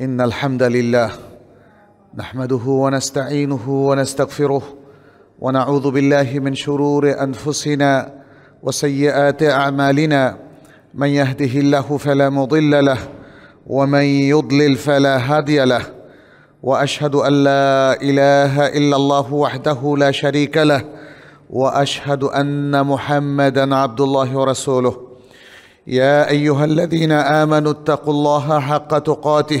ان الحمد لله نحمده ونستعينه ونستغفره ونعوذ بالله من شرور انفسنا وسيئات اعمالنا من يهده الله فلا مضل له ومن يضلل فلا هادي له واشهد ان لا اله الا الله وحده لا شريك له واشهد ان محمدا عبد الله ورسوله يا ايها الذين امنوا اتقوا الله حق تقاته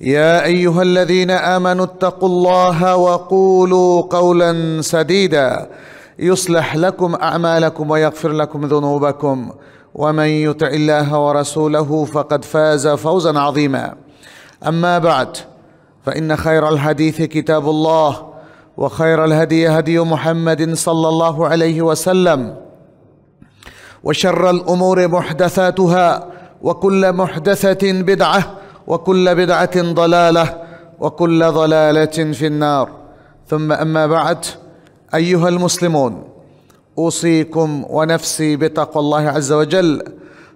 يا ايها الذين امنوا اتقوا الله وقولوا قولا سديدا يصلح لكم اعمالكم ويغفر لكم ذنوبكم ومن يطع الله ورسوله فقد فاز فوزا عظيما اما بعد فان خير الحديث كتاب الله وخير الهدي هدي محمد صلى الله عليه وسلم وشر الامور محدثاتها وكل محدثه بدعه وكل بدعة ضلالة وكل ضلالة في النار ثم أما بعد أيها المسلمون أوصيكم ونفسي بتقوى الله عز وجل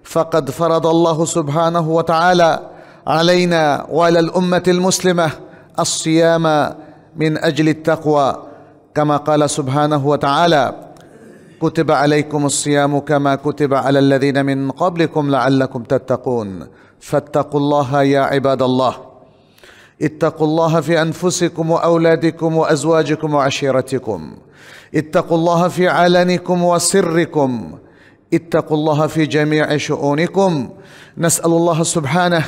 فقد فرض الله سبحانه وتعالى علينا وعلى الأمة المسلمة الصيام من أجل التقوى كما قال سبحانه وتعالى كتب عليكم الصيام كما كتب على الذين من قبلكم لعلكم تتقون فاتقوا الله يا عباد الله اتقوا الله في انفسكم واولادكم وازواجكم وعشيرتكم اتقوا الله في علنكم وسركم اتقوا الله في جميع شؤونكم نسال الله سبحانه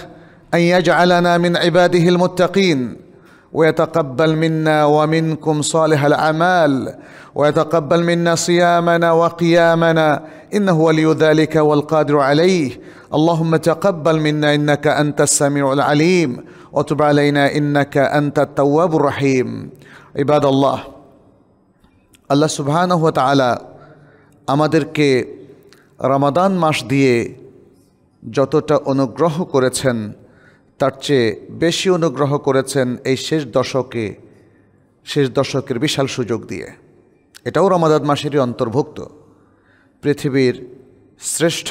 ان يجعلنا من عباده المتقين ويتقبل منا ومنكم صالح الاعمال ويتقبل منا صيامنا وقيامنا إنه ولي ذلك والقادر عليه اللهم تقبل منا إنك أنت السميع العليم وتب علينا إنك أنت التواب الرحيم عباد الله আল্লাহ সুবহানাহ তাআলা আমাদেরকে রমাদান মাস দিয়ে যতটা অনুগ্রহ করেছেন তার চেয়ে বেশি অনুগ্রহ করেছেন এই শেষ দশকে শেষ দশকের বিশাল সুযোগ দিয়ে এটাও রমাদান মাসেরই অন্তর্ভুক্ত পৃথিবীর শ্রেষ্ঠ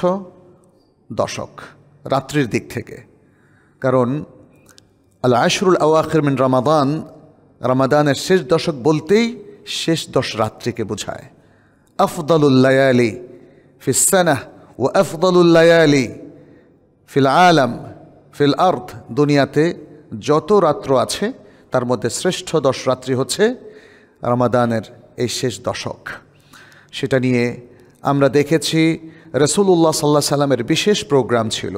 দশক রাত্রির দিক থেকে কারণ আল আশরুল আওয়াখির মিন রামাদান রামাদানের শেষ দশক বলতেই শেষ দশ রাত্রিকে বোঝায় আফদলুল্লায়ালি ফিসানাহ ও আফদলুল্লায়ালি ফিল আলম ফিল আর্থ দুনিয়াতে যত রাত্র আছে তার মধ্যে শ্রেষ্ঠ দশ রাত্রি হচ্ছে রামাদানের এই শেষ দশক সেটা নিয়ে আমরা দেখেছি রসুল্লাহ সাল্লাহ সাল্লামের বিশেষ প্রোগ্রাম ছিল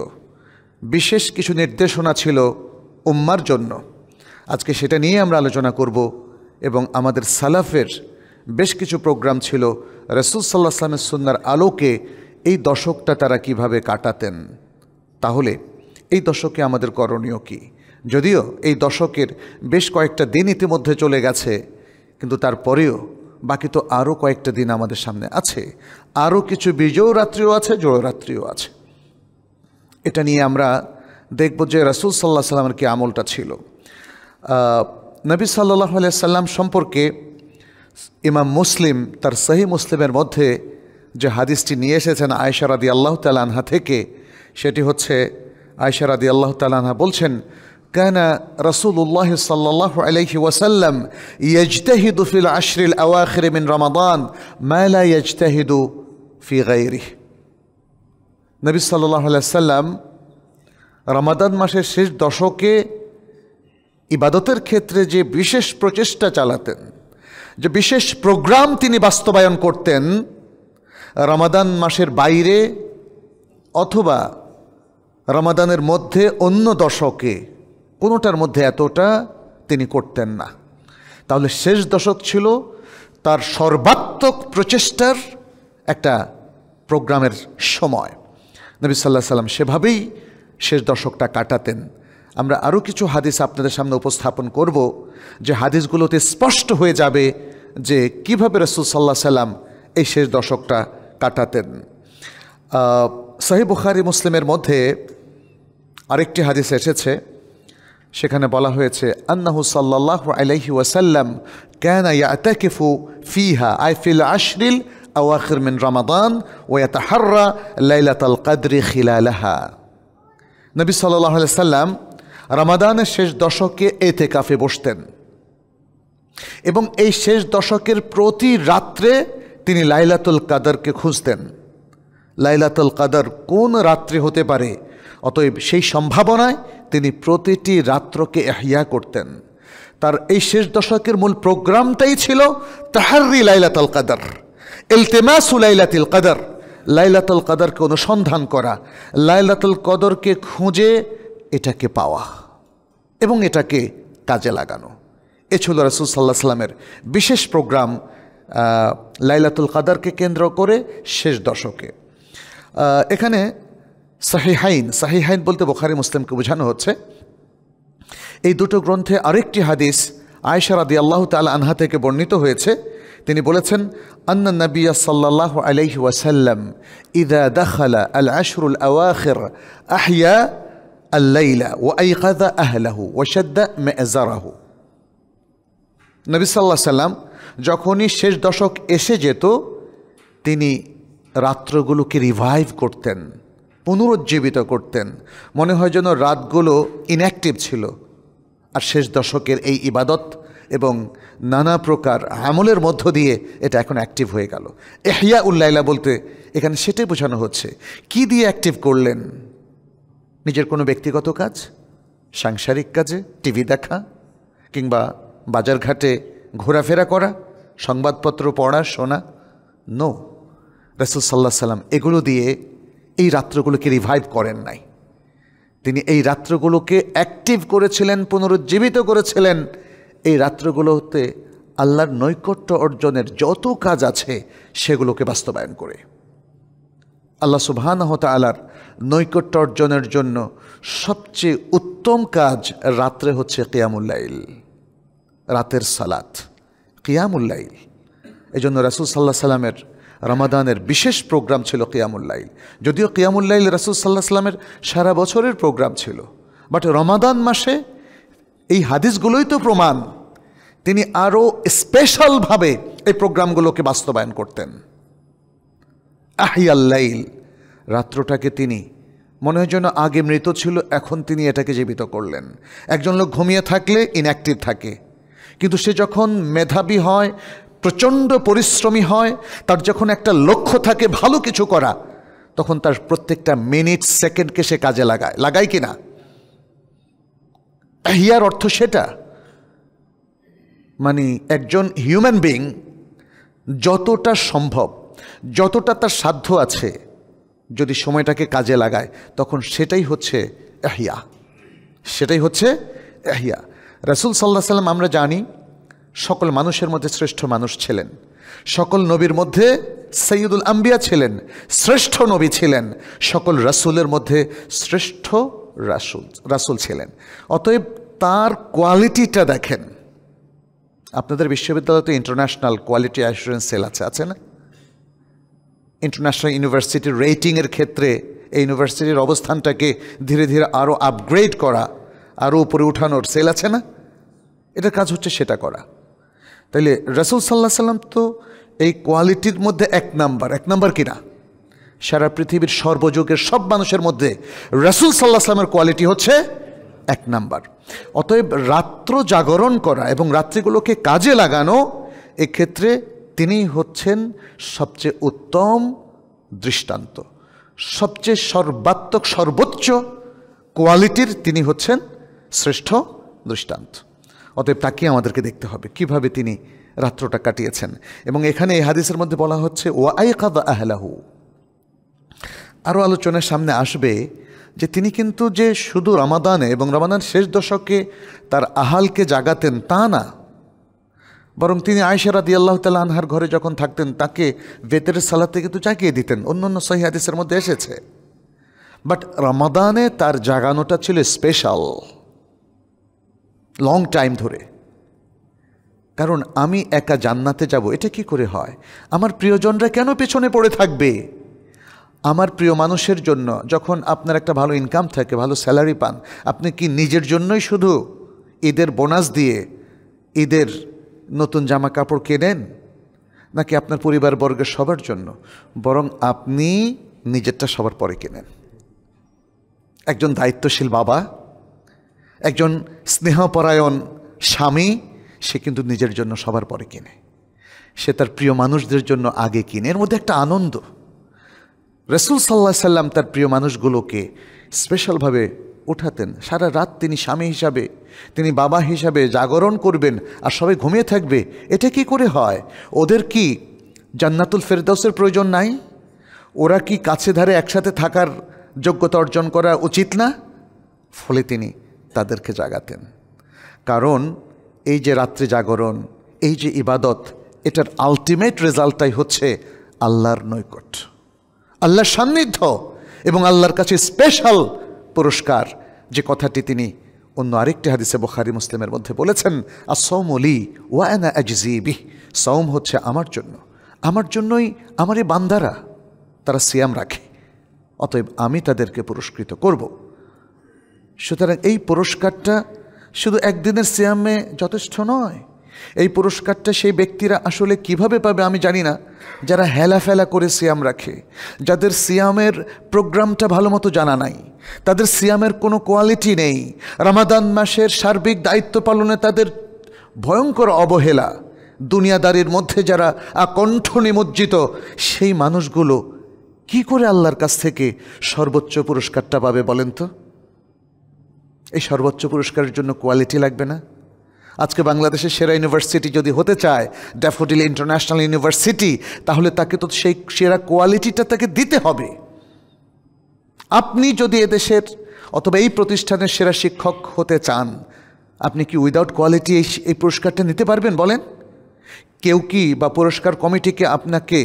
বিশেষ কিছু নির্দেশনা ছিল উম্মার জন্য আজকে সেটা নিয়ে আমরা আলোচনা করব এবং আমাদের সালাফের বেশ কিছু প্রোগ্রাম ছিল রসুল সাল্লাহ সাল্লামের সুন্নার আলোকে এই দশকটা তারা কিভাবে কাটাতেন তাহলে এই দশকে আমাদের করণীয় কি যদিও এই দশকের বেশ কয়েকটা দিন ইতিমধ্যে চলে গেছে কিন্তু তারপরেও বাকি তো আরও কয়েকটা দিন আমাদের সামনে আছে আরও কিছু বিজয় রাত্রিও আছে জয়রাত্রিও আছে এটা নিয়ে আমরা দেখব যে রাসুল সাল্লাহ সাল্লামের কি আমলটা ছিল নবী সাল্লাহ সাল্লাম সম্পর্কে ইমাম মুসলিম তার সহি মুসলিমের মধ্যে যে হাদিসটি নিয়ে এসেছেন আয়সারাদি আল্লাহ তালানহা থেকে সেটি হচ্ছে আয়সারাদি আল্লাহ তালানহা বলছেন كان رسول الله صلى الله عليه وسلم يجتهد في العشر الاواخر من رمضان ما لا يجتهد في غيره নবী সাল্লাহ সাল্লাম রমাদান মাসের শেষ দশকে ইবাদতের ক্ষেত্রে যে বিশেষ প্রচেষ্টা চালাতেন যে বিশেষ প্রোগ্রাম তিনি বাস্তবায়ন করতেন রমাদান মাসের বাইরে অথবা রমাদানের মধ্যে অন্য দশকে কোনোটার মধ্যে এতটা তিনি করতেন না তাহলে শেষ দশক ছিল তার সর্বাত্মক প্রচেষ্টার একটা প্রোগ্রামের সময় নবী সাল্লাহ সাল্লাম সেভাবেই শেষ দশকটা কাটাতেন আমরা আরও কিছু হাদিস আপনাদের সামনে উপস্থাপন করব যে হাদিসগুলোতে স্পষ্ট হয়ে যাবে যে কীভাবে রসুল সাল্লাহ সাল্লাম এই শেষ দশকটা কাটাতেন সাহেব বুখারি মুসলিমের মধ্যে আরেকটি হাদিস এসেছে সেখানে বলা হয়েছে আন্নাহু সাল্লাহ আলহি ওয়াসাল্লাম ক্যান ইয়াতাকিফু ফিহা আই ফিল আশরিল আওয়াখির মিন রামাদান ওয়াতাহাররা লাইলাতাল কাদরি খিলালাহা নবী সাল্লাহ সাল্লাম রমাদানের শেষ দশকে এতে কাফে বসতেন এবং এই শেষ দশকের প্রতি রাত্রে তিনি লাইলাতুল কাদারকে খুঁজতেন লাইলাতুল কাদার কোন রাত্রে হতে পারে অতএব সেই সম্ভাবনায় তিনি প্রতিটি রাত্রকে এহিয়া করতেন তার এই শেষ দশকের মূল প্রোগ্রামটাই ছিল তাহারি লাইলাতাল কাদার এলতেমাসু লাইলাতিল কাদার লাইলাতল কাদারকে অনুসন্ধান করা লাইলাতুল কদরকে খুঁজে এটাকে পাওয়া এবং এটাকে কাজে লাগানো এ ছিল রাসুল সাল্লাহ সাল্লামের বিশেষ প্রোগ্রাম লাইলাতুল কাদারকে কেন্দ্র করে শেষ দশকে এখানে সাহিহাইন সাহিহাইন বলতে বোখারি মুসলিমকে বোঝানো হচ্ছে এই দুটো গ্রন্থে আরেকটি হাদিস আয়সা রাদি আল্লাহ তাল আনহা থেকে বর্ণিত হয়েছে তিনি বলেছেন আন্না নবিয়া সাল্লাহ আলাইহি ওয়াসাল্লাম ইদা দাখালা আল আশরুল আওয়াখির আহিয়া আল্লাইলা ও আইকাদা আহলাহু ওয়াসাদ্দা মেজারাহু নবী সাল্লাম যখনই শেষ দশক এসে যেত তিনি রাত্রগুলোকে রিভাইভ করতেন পুনরুজ্জীবিত করতেন মনে হয় যেন রাতগুলো ইনঅ্যাক্টিভ ছিল আর শেষ দশকের এই ইবাদত এবং নানা প্রকার আমলের মধ্য দিয়ে এটা এখন অ্যাক্টিভ হয়ে গেল এহিয়া উল্লাইলা বলতে এখানে সেটাই বোঝানো হচ্ছে কি দিয়ে অ্যাক্টিভ করলেন নিজের কোনো ব্যক্তিগত কাজ সাংসারিক কাজে টিভি দেখা কিংবা বাজারঘাটে ঘোরাফেরা করা সংবাদপত্র পড়া শোনা নো রসুল সাল্লাহ সাল্লাম এগুলো দিয়ে এই রাত্রগুলোকে রিভাইভ করেন নাই তিনি এই রাত্রগুলোকে অ্যাক্টিভ করেছিলেন পুনরুজ্জীবিত করেছিলেন এই রাত্রগুলোতে আল্লাহর নৈকট্য অর্জনের যত কাজ আছে সেগুলোকে বাস্তবায়ন করে আল্লাহ সুবাহানহত আলার নৈকট্য অর্জনের জন্য সবচেয়ে উত্তম কাজ রাত্রে হচ্ছে কেয়ামুল্লাইল রাতের সালাত কেয়ামুল্লাইল এই জন্য রাসুল সাল্লাহ সাল্লামের রামাদানের বিশেষ প্রোগ্রাম ছিল কিয়ামুল্লাইল যদিও কিয়ামুল্লাইল রাসুল সাল্লাহ সাল্লামের সারা বছরের প্রোগ্রাম ছিল বাট রমাদান মাসে এই হাদিসগুলোই তো প্রমাণ তিনি আরও স্পেশালভাবে এই প্রোগ্রামগুলোকে বাস্তবায়ন করতেন আহিয়াল্লাইল রাত্রটাকে তিনি মনে হয় যেন আগে মৃত ছিল এখন তিনি এটাকে জীবিত করলেন একজন লোক ঘুমিয়ে থাকলে ইনঅ্যাক্টিভ থাকে কিন্তু সে যখন মেধাবী হয় প্রচণ্ড পরিশ্রমী হয় তার যখন একটা লক্ষ্য থাকে ভালো কিছু করা তখন তার প্রত্যেকটা মিনিট সেকেন্ডকে সে কাজে লাগায় লাগায় কি না হিয়ার অর্থ সেটা মানে একজন হিউম্যান বিং যতটা সম্ভব যতটা তার সাধ্য আছে যদি সময়টাকে কাজে লাগায় তখন সেটাই হচ্ছে এহিয়া সেটাই হচ্ছে এহিয়া রাসুল সাল্লাহ সাল্লাম আমরা জানি সকল মানুষের মধ্যে শ্রেষ্ঠ মানুষ ছিলেন সকল নবীর মধ্যে সৈয়দুল আম্বিয়া ছিলেন শ্রেষ্ঠ নবী ছিলেন সকল রাসুলের মধ্যে শ্রেষ্ঠ রাসুল রাসুল ছিলেন অতএব তার কোয়ালিটিটা দেখেন আপনাদের তো ইন্টারন্যাশনাল কোয়ালিটি অ্যাসুরেন্স সেল আছে আছে না ইন্টারন্যাশনাল ইউনিভার্সিটির রেটিংয়ের ক্ষেত্রে এই ইউনিভার্সিটির অবস্থানটাকে ধীরে ধীরে আরও আপগ্রেড করা আরও উপরে উঠানোর সেল আছে না এটার কাজ হচ্ছে সেটা করা তাইলে রসুল সাল্লাহ সাল্লাম তো এই কোয়ালিটির মধ্যে এক নাম্বার এক নাম্বার কিনা সারা পৃথিবীর সর্বযুগের সব মানুষের মধ্যে রসুল সাল্লাহ সাল্লামের কোয়ালিটি হচ্ছে এক নাম্বার অতএব রাত্র জাগরণ করা এবং রাত্রিগুলোকে কাজে লাগানো এক্ষেত্রে তিনি হচ্ছেন সবচেয়ে উত্তম দৃষ্টান্ত সবচেয়ে সর্বাত্মক সর্বোচ্চ কোয়ালিটির তিনি হচ্ছেন শ্রেষ্ঠ দৃষ্টান্ত অতএব তাকে আমাদেরকে দেখতে হবে কিভাবে তিনি রাত্রটা কাটিয়েছেন এবং এখানে এই হাদিসের মধ্যে বলা হচ্ছে ও আই কাদা আহলাহু আরও আলোচনার সামনে আসবে যে তিনি কিন্তু যে শুধু রামাদানে এবং রামাদান শেষ দশকে তার আহালকে জাগাতেন তা না বরং তিনি আয়সারা দিয়ে আল্লাহ তাল আনহার ঘরে যখন থাকতেন তাকে বেতের সালাতে কিন্তু জাগিয়ে দিতেন অন্য অন্য সহি হাদিসের মধ্যে এসেছে বাট রামাদানে তার জাগানোটা ছিল স্পেশাল লং টাইম ধরে কারণ আমি একা জান্নাতে যাব এটা কি করে হয় আমার প্রিয়জনরা কেন পেছনে পড়ে থাকবে আমার প্রিয় মানুষের জন্য যখন আপনার একটা ভালো ইনকাম থাকে ভালো স্যালারি পান আপনি কি নিজের জন্যই শুধু ঈদের বোনাস দিয়ে ঈদের নতুন জামা কাপড় কেনেন নাকি আপনার পরিবারবর্গের সবার জন্য বরং আপনি নিজেরটা সবার পরে কেনেন একজন দায়িত্বশীল বাবা একজন স্নেহপরায়ণ স্বামী সে কিন্তু নিজের জন্য সবার পরে কিনে সে তার প্রিয় মানুষদের জন্য আগে কিনে এর মধ্যে একটা আনন্দ রসুল সাল্লাহ সাল্লাম তার প্রিয় মানুষগুলোকে স্পেশালভাবে উঠাতেন সারা রাত তিনি স্বামী হিসাবে তিনি বাবা হিসাবে জাগরণ করবেন আর সবাই ঘুমিয়ে থাকবে এটা কি করে হয় ওদের কি জান্নাতুল ফেরদাউসের প্রয়োজন নাই ওরা কি কাছে ধারে একসাথে থাকার যোগ্যতা অর্জন করা উচিত না ফলে তিনি তাদেরকে জাগাতেন কারণ এই যে রাত্রি জাগরণ এই যে ইবাদত এটার আলটিমেট রেজাল্টটাই হচ্ছে আল্লাহর নৈকট আল্লাহর সান্নিধ্য এবং আল্লাহর কাছে স্পেশাল পুরস্কার যে কথাটি তিনি অন্য আরেকটি হাদিসে বখারি মুসলিমের মধ্যে বলেছেন আর সৌম অলি ওয়ানা এজিবি সৌম হচ্ছে আমার জন্য আমার জন্যই আমার এই বান্দারা তারা সিয়াম রাখে অতএব আমি তাদেরকে পুরস্কৃত করবো সুতরাং এই পুরস্কারটা শুধু একদিনের সিয়ামে যথেষ্ট নয় এই পুরস্কারটা সেই ব্যক্তিরা আসলে কিভাবে পাবে আমি জানি না যারা হেলাফেলা করে সিয়াম রাখে যাদের সিয়ামের প্রোগ্রামটা ভালো মতো জানা নাই তাদের সিয়ামের কোনো কোয়ালিটি নেই রামাদান মাসের সার্বিক দায়িত্ব পালনে তাদের ভয়ঙ্কর অবহেলা দুনিয়াদারির মধ্যে যারা আকণ্ঠ নিমজ্জিত সেই মানুষগুলো কি করে আল্লাহর কাছ থেকে সর্বোচ্চ পুরস্কারটা পাবে বলেন তো এই সর্বোচ্চ পুরস্কারের জন্য কোয়ালিটি লাগবে না আজকে বাংলাদেশের সেরা ইউনিভার্সিটি যদি হতে চায় ড্যাফোডিল ইন্টারন্যাশনাল ইউনিভার্সিটি তাহলে তাকে তো সেই সেরা কোয়ালিটিটা তাকে দিতে হবে আপনি যদি এদেশের অথবা এই প্রতিষ্ঠানের সেরা শিক্ষক হতে চান আপনি কি উইদাউট কোয়ালিটি এই এই পুরস্কারটা নিতে পারবেন বলেন কেউ কি বা পুরস্কার কমিটিকে আপনাকে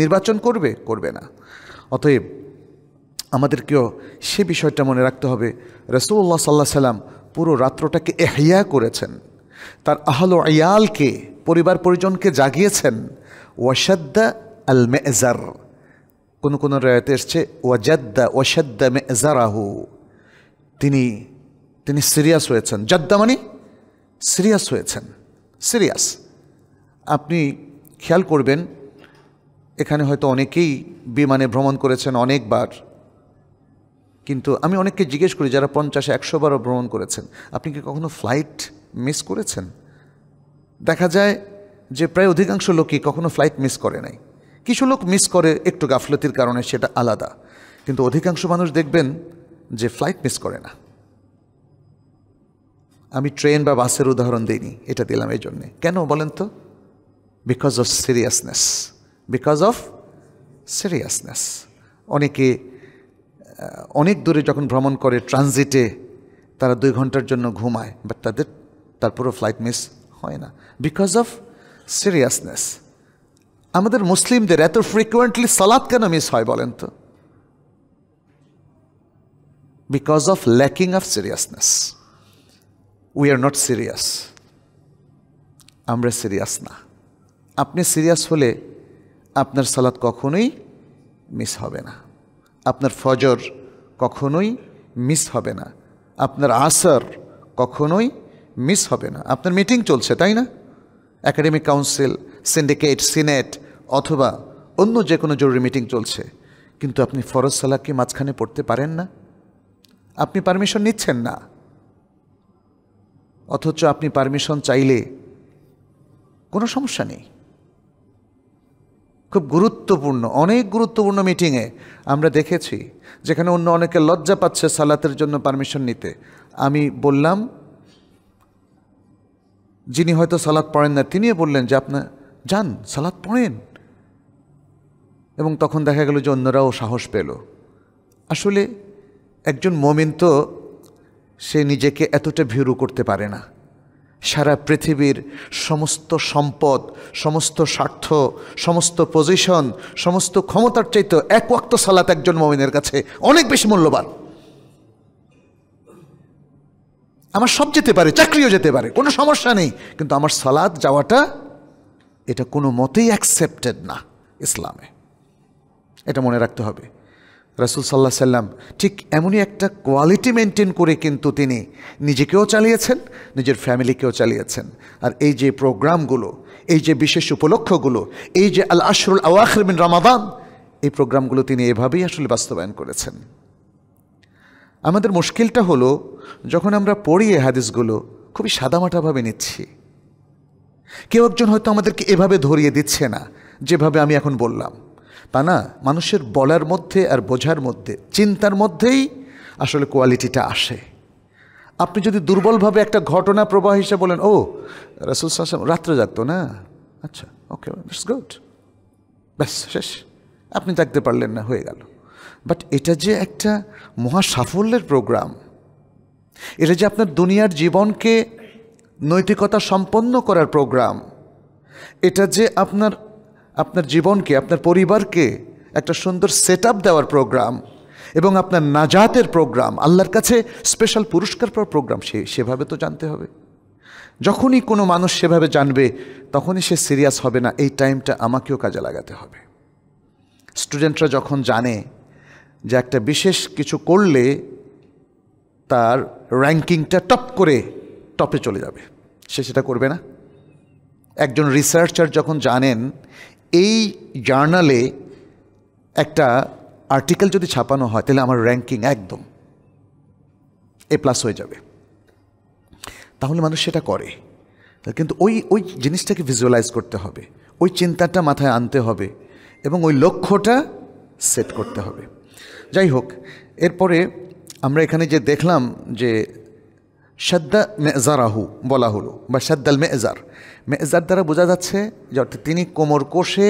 নির্বাচন করবে করবে না অতএব আমাদেরকেও সে বিষয়টা মনে রাখতে হবে রসুল্লাহ সাল্লাহ সাল্লাম পুরো রাত্রটাকে এহিয়া করেছেন তার আহল আয়ালকে পরিবার পরিজনকে জাগিয়েছেন ওয়াসাদ্দা আল মেজার কোনো কোনো রায়তে এসছে ওয়াজাদ্দা ওয়াসাদ্দা মেজারাহু তিনি তিনি সিরিয়াস হয়েছেন জাদ্দা মানে সিরিয়াস হয়েছেন সিরিয়াস আপনি খেয়াল করবেন এখানে হয়তো অনেকেই বিমানে ভ্রমণ করেছেন অনেকবার কিন্তু আমি অনেককে জিজ্ঞেস করি যারা পঞ্চাশে একশো বারও ভ্রমণ করেছেন আপনি কি কখনো ফ্লাইট মিস করেছেন দেখা যায় যে প্রায় অধিকাংশ লোকই কখনো ফ্লাইট মিস করে নাই কিছু লোক মিস করে একটু গাফলতির কারণে সেটা আলাদা কিন্তু অধিকাংশ মানুষ দেখবেন যে ফ্লাইট মিস করে না আমি ট্রেন বা বাসের উদাহরণ দিইনি এটা দিলাম এই জন্যে কেন বলেন তো because of seriousness because of seriousness অনেকে অনেক দূরে যখন ভ্রমণ করে ট্রানজিটে তারা দুই ঘন্টার জন্য ঘুমায় বাট তাদের তারপরও ফ্লাইট মিস হয় না বিকজ অফ সিরিয়াসনেস আমাদের মুসলিমদের এত ফ্রিকুয়েন্টলি সালাদ কেন মিস হয় বলেন তো because of lacking of seriousness we are not serious আমরা সিরিয়াস না আপনি সিরিয়াস হলে আপনার সালাদ কখনোই মিস হবে না আপনার ফজর কখনোই মিস হবে না আপনার আসর কখনোই মিস হবে না আপনার মিটিং চলছে তাই না একাডেমিক কাউন্সিল সিন্ডিকেট সিনেট অথবা অন্য যে কোনো জরুরি মিটিং চলছে কিন্তু আপনি ফরজ সালাককে মাঝখানে পড়তে পারেন না আপনি পারমিশন নিচ্ছেন না অথচ আপনি পারমিশন চাইলে কোনো সমস্যা নেই খুব গুরুত্বপূর্ণ অনেক গুরুত্বপূর্ণ মিটিংয়ে আমরা দেখেছি যেখানে অন্য অনেকে লজ্জা পাচ্ছে সালাতের জন্য পারমিশন নিতে আমি বললাম যিনি হয়তো সালাত পড়েন না তিনিও বললেন যে আপনার যান সালাদ পড়েন এবং তখন দেখা গেল যে অন্যরাও সাহস পেল আসলে একজন মমিন তো সে নিজেকে এতটা ভিরু করতে পারে না সারা পৃথিবীর সমস্ত সম্পদ সমস্ত স্বার্থ সমস্ত পজিশন সমস্ত ক্ষমতার চাইতে এক ওয়াক্ত সালাত একজন মমিনের কাছে অনেক বেশি মূল্যবান আমার সব যেতে পারে চাকরিও যেতে পারে কোনো সমস্যা নেই কিন্তু আমার সালাদ যাওয়াটা এটা কোনো মতেই অ্যাকসেপ্টেড না ইসলামে এটা মনে রাখতে হবে রাসুল সাল্লাহ সাল্লাম ঠিক এমনই একটা কোয়ালিটি মেনটেন করে কিন্তু তিনি নিজেকেও চালিয়েছেন নিজের ফ্যামিলিকেও চালিয়েছেন আর এই যে প্রোগ্রামগুলো এই যে বিশেষ উপলক্ষগুলো এই যে আল আশরুল আওয়াখর বিন রামাদান এই প্রোগ্রামগুলো তিনি এভাবেই আসলে বাস্তবায়ন করেছেন আমাদের মুশকিলটা হলো যখন আমরা পড়ি এ হাদিসগুলো খুবই সাদামাটাভাবে নিচ্ছি কেউ একজন হয়তো আমাদেরকে এভাবে ধরিয়ে দিচ্ছে না যেভাবে আমি এখন বললাম তা না মানুষের বলার মধ্যে আর বোঝার মধ্যে চিন্তার মধ্যেই আসলে কোয়ালিটিটা আসে আপনি যদি দুর্বলভাবে একটা ঘটনা প্রবাহ হিসেবে বলেন ও রাসুল সাসম রাত্রে জাগতো না আচ্ছা ওকে ইটস গুড ব্যাস শেষ আপনি জাগতে পারলেন না হয়ে গেল বাট এটা যে একটা মহা সাফল্যের প্রোগ্রাম এটা যে আপনার দুনিয়ার জীবনকে নৈতিকতা সম্পন্ন করার প্রোগ্রাম এটা যে আপনার আপনার জীবনকে আপনার পরিবারকে একটা সুন্দর সেট দেওয়ার প্রোগ্রাম এবং আপনার নাজাতের প্রোগ্রাম আল্লাহর কাছে স্পেশাল পুরস্কার পাওয়ার প্রোগ্রাম সে সেভাবে তো জানতে হবে যখনই কোনো মানুষ সেভাবে জানবে তখনই সে সিরিয়াস হবে না এই টাইমটা আমাকেও কাজে লাগাতে হবে স্টুডেন্টরা যখন জানে যে একটা বিশেষ কিছু করলে তার র্যাঙ্কিংটা টপ করে টপে চলে যাবে সে সেটা করবে না একজন রিসার্চার যখন জানেন এই জার্নালে একটা আর্টিকেল যদি ছাপানো হয় তাহলে আমার র্যাঙ্কিং একদম এ প্লাস হয়ে যাবে তাহলে মানুষ সেটা করে কিন্তু ওই ওই জিনিসটাকে ভিজুয়ালাইজ করতে হবে ওই চিন্তাটা মাথায় আনতে হবে এবং ওই লক্ষ্যটা সেট করতে হবে যাই হোক এরপরে আমরা এখানে যে দেখলাম যে সাদ্দা মেজারাহু বলা হলো বা সাদ্দাল মেজার মেজার দ্বারা বোঝা যাচ্ছে যে অর্থাৎ তিনি কোমর কোষে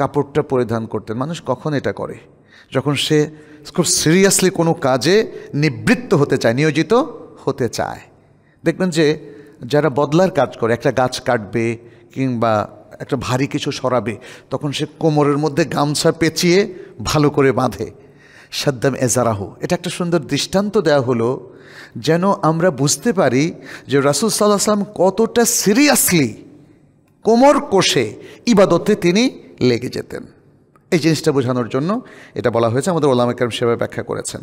কাপড়টা পরিধান করতেন মানুষ কখন এটা করে যখন সে খুব সিরিয়াসলি কোনো কাজে নিবৃত্ত হতে চায় নিয়োজিত হতে চায় দেখবেন যে যারা বদলার কাজ করে একটা গাছ কাটবে কিংবা একটা ভারী কিছু সরাবে তখন সে কোমরের মধ্যে গামছা পেঁচিয়ে ভালো করে বাঁধে সাদ্দাম এজারাহু এটা একটা সুন্দর দৃষ্টান্ত দেয়া হলো যেন আমরা বুঝতে পারি যে রাসুল সাল্লাহ সাল্লাম কতটা সিরিয়াসলি কোমর কোষে ইবাদতে তিনি লেগে যেতেন এই জিনিসটা বোঝানোর জন্য এটা বলা হয়েছে আমাদের ওলামা কেরম সেবা ব্যাখ্যা করেছেন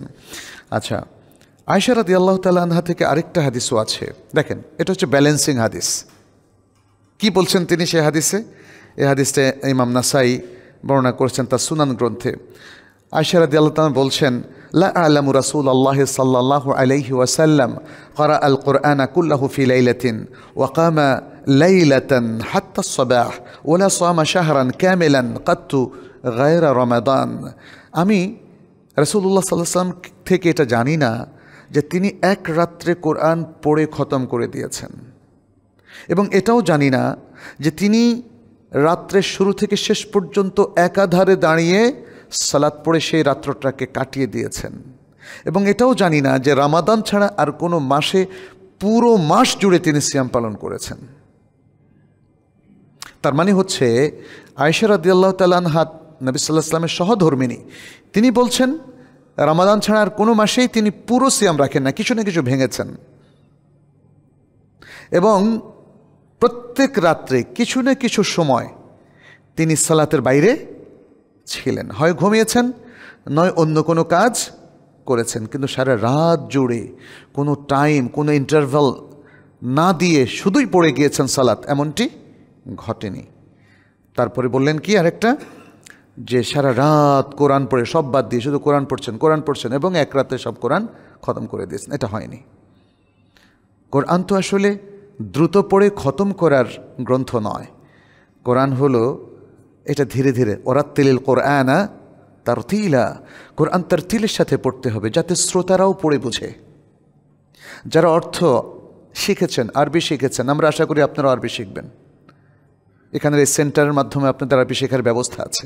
আচ্ছা আয়সারাদি আল্লাহ তাল্লাহা থেকে আরেকটা হাদিসও আছে দেখেন এটা হচ্ছে ব্যালেন্সিং হাদিস কি বলছেন তিনি সে হাদিসে এ হাদিসটা ইমাম নাসাই বর্ণনা করেছেন তার সুনান গ্রন্থে আয়সারাদি আল্লাহ বলছেন লা আলামু রাসুল আল্লাহ সাল্লাহ আলাইহি ওয়াসাল্লাম করা আল কোরআন কুল্লাহু ফিলাইলাতিন ওয়াকামা লাইলাতান হাত্তা সবাহ ওলা সামা শাহরান ক্যামেলান কাত্তু গায়রা রমাদান আমি রসুল্লাহ সাল্লাহ সাল্লাম থেকে এটা জানি না যে তিনি এক রাত্রে কোরআন পড়ে খতম করে দিয়েছেন এবং এটাও জানি না যে তিনি রাত্রের শুরু থেকে শেষ পর্যন্ত একাধারে দাঁড়িয়ে সালাদ পড়ে সেই রাত্রটাকে কাটিয়ে দিয়েছেন এবং এটাও জানি না যে রামাদান ছাড়া আর কোনো মাসে পুরো মাস জুড়ে তিনি সিয়াম পালন করেছেন তার মানে হচ্ছে আয়সা রাদিয়াল্লাহ তালানহাত নবী সাল্লাহ ইসলামের সহধর্মিনী তিনি বলছেন রামাদান ছাড়া আর কোনো মাসেই তিনি পুরো সিয়াম রাখেন না কিছু না কিছু ভেঙেছেন এবং প্রত্যেক রাত্রে কিছু না কিছু সময় তিনি সালাতের বাইরে ছিলেন হয় ঘুমিয়েছেন নয় অন্য কোনো কাজ করেছেন কিন্তু সারা রাত জুড়ে কোনো টাইম কোনো ইন্টারভাল না দিয়ে শুধুই পড়ে গিয়েছেন সালাত এমনটি ঘটেনি তারপরে বললেন কি আরেকটা যে সারা রাত কোরআন পড়ে সব বাদ দিয়ে শুধু কোরআন পড়ছেন কোরআন পড়ছেন এবং এক রাতে সব কোরআন খতম করে দিয়েছেন এটা হয়নি কোরআন তো আসলে দ্রুত পড়ে খতম করার গ্রন্থ নয় কোরআন হলো এটা ধীরে ধীরে ওরা ওরাত্তিলিল কোরআনা তার তিলা কোরআন তার তিলের সাথে পড়তে হবে যাতে শ্রোতারাও পড়ে বোঝে যারা অর্থ শিখেছেন আরবি শিখেছেন আমরা আশা করি আপনারা আরবি শিখবেন এখানের এই সেন্টারের মাধ্যমে আপনাদের আরবি শেখার ব্যবস্থা আছে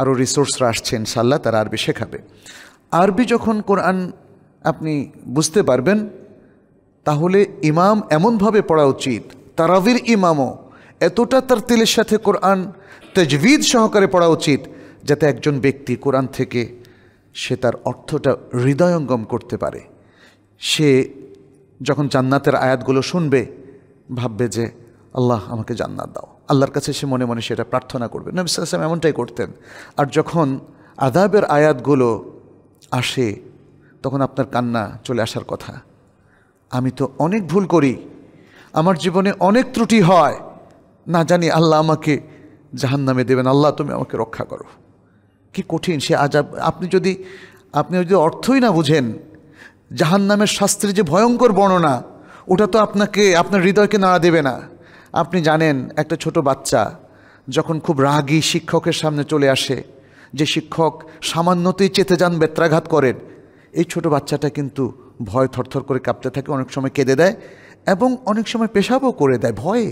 আরও রিসোর্সরা আসছে ইনশাল্লাহ তারা আরবি শেখাবে আরবি যখন কোরআন আপনি বুঝতে পারবেন তাহলে ইমাম এমনভাবে পড়া উচিত তারাবির ইমামও এতটা তার তিলের সাথে কোরআন তেজবিদ সহকারে পড়া উচিত যাতে একজন ব্যক্তি কোরআন থেকে সে তার অর্থটা হৃদয়ঙ্গম করতে পারে সে যখন জান্নাতের আয়াতগুলো শুনবে ভাববে যে আল্লাহ আমাকে জান্নাত দাও আল্লাহর কাছে সে মনে মনে সেটা প্রার্থনা করবে নবিসাম এমনটাই করতেন আর যখন আদাবের আয়াতগুলো আসে তখন আপনার কান্না চলে আসার কথা আমি তো অনেক ভুল করি আমার জীবনে অনেক ত্রুটি হয় না জানি আল্লাহ আমাকে জাহান নামে দেবেন আল্লাহ তুমি আমাকে রক্ষা করো কি কঠিন সে আজাব আপনি যদি আপনি যদি অর্থই না বুঝেন জাহান নামের শাস্ত্রের যে ভয়ঙ্কর বর্ণনা ওটা তো আপনাকে আপনার হৃদয়কে নাড়া দেবে না আপনি জানেন একটা ছোট বাচ্চা যখন খুব রাগী শিক্ষকের সামনে চলে আসে যে শিক্ষক সামান্যতেই চেতে যান বেত্রাঘাত করেন এই ছোট বাচ্চাটা কিন্তু ভয় থরথর করে কাঁপতে থাকে অনেক সময় কেঁদে দেয় এবং অনেক সময় পেশাবও করে দেয় ভয়ে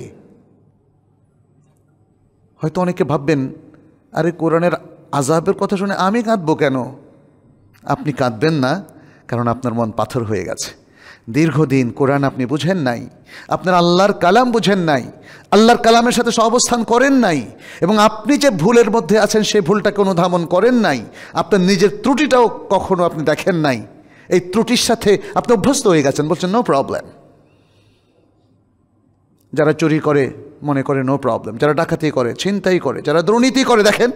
হয়তো অনেকে ভাববেন আরে কোরআনের আজাবের কথা শুনে আমি কাঁদবো কেন আপনি কাঁদবেন না কারণ আপনার মন পাথর হয়ে গেছে দীর্ঘদিন কোরআন আপনি বুঝেন নাই আপনার আল্লাহর কালাম বুঝেন নাই আল্লাহর কালামের সাথে অবস্থান করেন নাই এবং আপনি যে ভুলের মধ্যে আছেন সেই ভুলটাকে অনুধাবন করেন নাই আপনার নিজের ত্রুটিটাও কখনো আপনি দেখেন নাই এই ত্রুটির সাথে আপনি অভ্যস্ত হয়ে গেছেন বলছেন নো প্রবলেম যারা চুরি করে মনে করে নো প্রবলেম যারা ডাকাতি করে ছিনতাই করে যারা দুর্নীতি করে দেখেন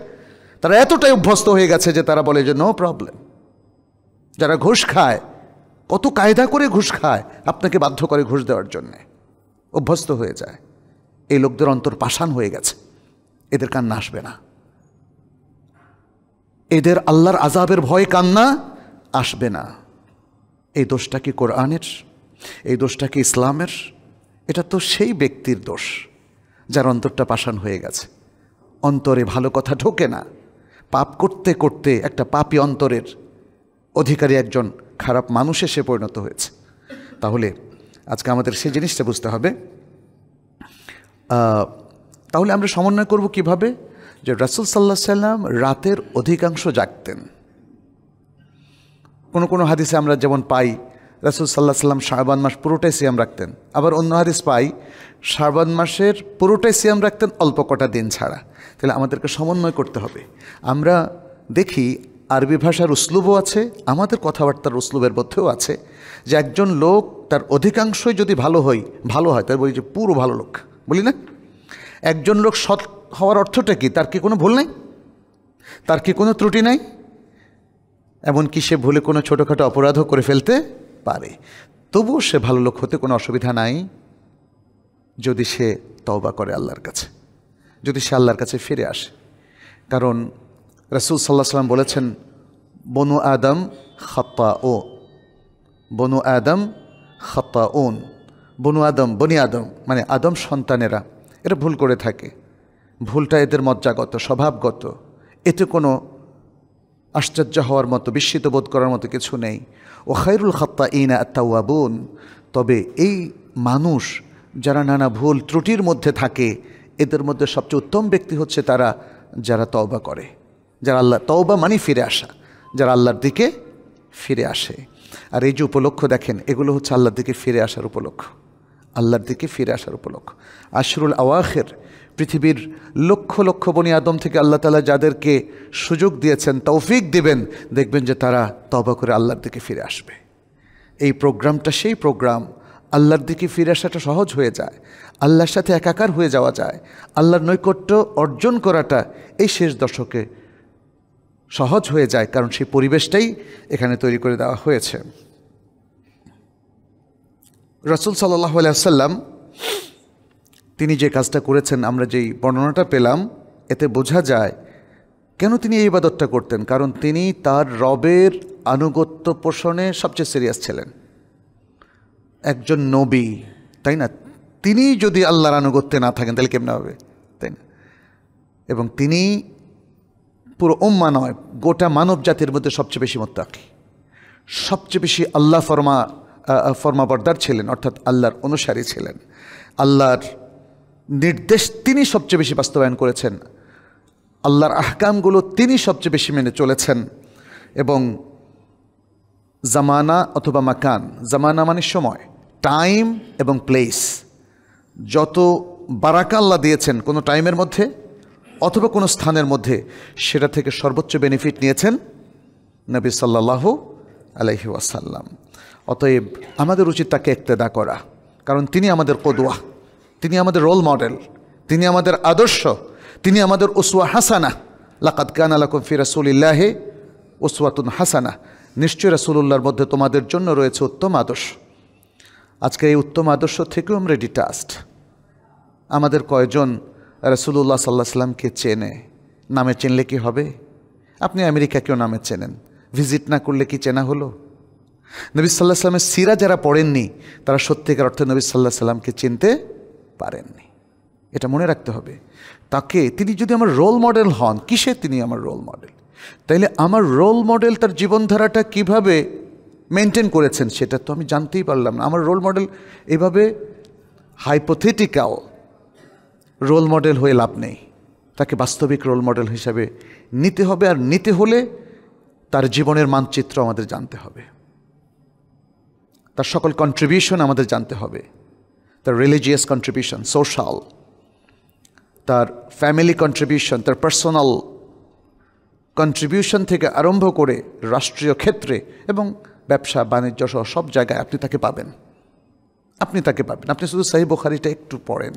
তারা এতটাই অভ্যস্ত হয়ে গেছে যে তারা বলে যে নো প্রবলেম যারা ঘুষ খায় কত কায়দা করে ঘুষ খায় আপনাকে বাধ্য করে ঘুষ দেওয়ার জন্যে অভ্যস্ত হয়ে যায় এই লোকদের অন্তর পাষাণ হয়ে গেছে এদের কান্না আসবে না এদের আল্লাহর আজাবের ভয় কান্না আসবে না এই দোষটা কি কোরআনের এই দোষটা কি ইসলামের এটা তো সেই ব্যক্তির দোষ যার অন্তরটা পাষাণ হয়ে গেছে অন্তরে ভালো কথা ঢোকে না পাপ করতে করতে একটা পাপি অন্তরের অধিকারী একজন খারাপ মানুষে সে পরিণত হয়েছে তাহলে আজকে আমাদের সেই জিনিসটা বুঝতে হবে তাহলে আমরা সমন্বয় করব কিভাবে যে রাসুল সাল্লাহ সাল্লাম রাতের অধিকাংশ জাগতেন কোনো কোনো হাদিসে আমরা যেমন পাই রাসুল সাল্লাহ সাল্লাম শাহবান মাস পুরোটাই সিয়াম রাখতেন আবার অন্য হাদিস পাই শাহবান মাসের পুরোটাই সিয়াম রাখতেন অল্প কটা দিন ছাড়া তাহলে আমাদেরকে সমন্বয় করতে হবে আমরা দেখি আরবি ভাষার উসলুবও আছে আমাদের কথাবার্তার উসলুবের মধ্যেও আছে যে একজন লোক তার অধিকাংশই যদি ভালো হয় ভালো হয় তার বলি যে পুরো ভালো লোক বলি না একজন লোক সৎ হওয়ার অর্থটা কি তার কি কোনো ভুল নাই তার কি কোনো ত্রুটি নাই এমনকি সে ভুলে কোনো ছোটোখাটো অপরাধও করে ফেলতে পারে তবুও সে ভালো লোক হতে কোনো অসুবিধা নাই যদি সে তওবা করে আল্লাহর কাছে যদি সে আল্লাহর কাছে ফিরে আসে কারণ রাসুল সাল্লাহ সাল্লাম বলেছেন বনু আদম খাপ্পা ও বনু আদম খাপ্পা ওন বনু আদম বনি আদম মানে আদম সন্তানেরা এরা ভুল করে থাকে ভুলটা এদের মজ্জাগত স্বভাবগত এতে কোনো আশ্চর্য হওয়ার মতো বিস্মিত বোধ করার মতো কিছু নেই ও খায়রুল খত্তা ইনা বোন তবে এই মানুষ যারা নানা ভুল ত্রুটির মধ্যে থাকে এদের মধ্যে সবচেয়ে উত্তম ব্যক্তি হচ্ছে তারা যারা তওবা করে যারা আল্লাহ তওবা মানে ফিরে আসা যারা আল্লাহর দিকে ফিরে আসে আর এই যে উপলক্ষ দেখেন এগুলো হচ্ছে আল্লাহর দিকে ফিরে আসার উপলক্ষ আল্লাহর দিকে ফিরে আসার উপলক্ষ আশরুল আওয়াখের পৃথিবীর লক্ষ লক্ষ বনি আদম থেকে আল্লাহ তালা যাদেরকে সুযোগ দিয়েছেন তৌফিক দিবেন দেখবেন যে তারা তবা করে আল্লাহর দিকে ফিরে আসবে এই প্রোগ্রামটা সেই প্রোগ্রাম আল্লাহর দিকে ফিরে আসাটা সহজ হয়ে যায় আল্লাহর সাথে একাকার হয়ে যাওয়া যায় আল্লাহর নৈকট্য অর্জন করাটা এই শেষ দশকে সহজ হয়ে যায় কারণ সেই পরিবেশটাই এখানে তৈরি করে দেওয়া হয়েছে রসুল সাল্লাহ আলিয়া সাল্লাম তিনি যে কাজটা করেছেন আমরা যেই বর্ণনাটা পেলাম এতে বোঝা যায় কেন তিনি এই বাদতটা করতেন কারণ তিনি তার রবের আনুগত্য পোষণে সবচেয়ে সিরিয়াস ছিলেন একজন নবী তাই না তিনি যদি আল্লাহর আনুগত্যে না থাকেন তাহলে কেমন হবে তাই না এবং তিনি পুরো উম্মা নয় গোটা মানব জাতির মধ্যে সবচেয়ে বেশি মোত্তাকি সবচেয়ে বেশি আল্লাহ ফরমা বর্দার ছিলেন অর্থাৎ আল্লাহর অনুসারী ছিলেন আল্লাহর নির্দেশ তিনি সবচেয়ে বেশি বাস্তবায়ন করেছেন আল্লাহর আহকামগুলো তিনি সবচেয়ে বেশি মেনে চলেছেন এবং জামানা অথবা মাকান জামানা মানে সময় টাইম এবং প্লেস যত বারাকা আল্লাহ দিয়েছেন কোনো টাইমের মধ্যে অথবা কোনো স্থানের মধ্যে সেটা থেকে সর্বোচ্চ বেনিফিট নিয়েছেন নবী সাল্লাহ আলহি ওয়াসাল্লাম অতএব আমাদের উচিত তাকে একতেদা করা কারণ তিনি আমাদের কদুয়া তিনি আমাদের রোল মডেল তিনি আমাদের আদর্শ তিনি আমাদের উসুয়া হাসানা লাকাত কান আলাকুম ফি রাসুলিল্লাহে উসওয়াতুন হাসানা নিশ্চয় রাসুলুল্লাহর মধ্যে তোমাদের জন্য রয়েছে উত্তম আদর্শ আজকে এই উত্তম আদর্শ থেকেও আমরা ডিটাস্ট আমাদের কয়জন রাসুলুল্লাহ সাল্লাহ সাল্লামকে চেনে নামে চিনলে কি হবে আপনি আমেরিকাকেও নামে চেনেন ভিজিট না করলে কি চেনা হলো নবী সাল্লাহ সাল্লামের সিরা যারা পড়েননি তারা সত্যিকার অর্থে নবী সাল্লাহ সাল্লামকে চিনতে পারেননি এটা মনে রাখতে হবে তাকে তিনি যদি আমার রোল মডেল হন কিসে তিনি আমার রোল মডেল তাইলে আমার রোল মডেল তার জীবনধারাটা কিভাবে মেনটেন করেছেন সেটা তো আমি জানতেই পারলাম না আমার রোল মডেল এভাবে হাইপোথেটিক্যাল রোল মডেল হয়ে লাভ নেই তাকে বাস্তবিক রোল মডেল হিসাবে নিতে হবে আর নিতে হলে তার জীবনের মানচিত্র আমাদের জানতে হবে তার সকল কন্ট্রিবিউশন আমাদের জানতে হবে তার রিলিজিয়াস কন্ট্রিবিউশন সোশ্যাল তার ফ্যামিলি কন্ট্রিবিউশন তার পার্সোনাল কন্ট্রিবিউশন থেকে আরম্ভ করে রাষ্ট্রীয় ক্ষেত্রে এবং ব্যবসা বাণিজ্য সহ সব জায়গায় আপনি তাকে পাবেন আপনি তাকে পাবেন আপনি শুধু সাহি বোখারিটা একটু পড়েন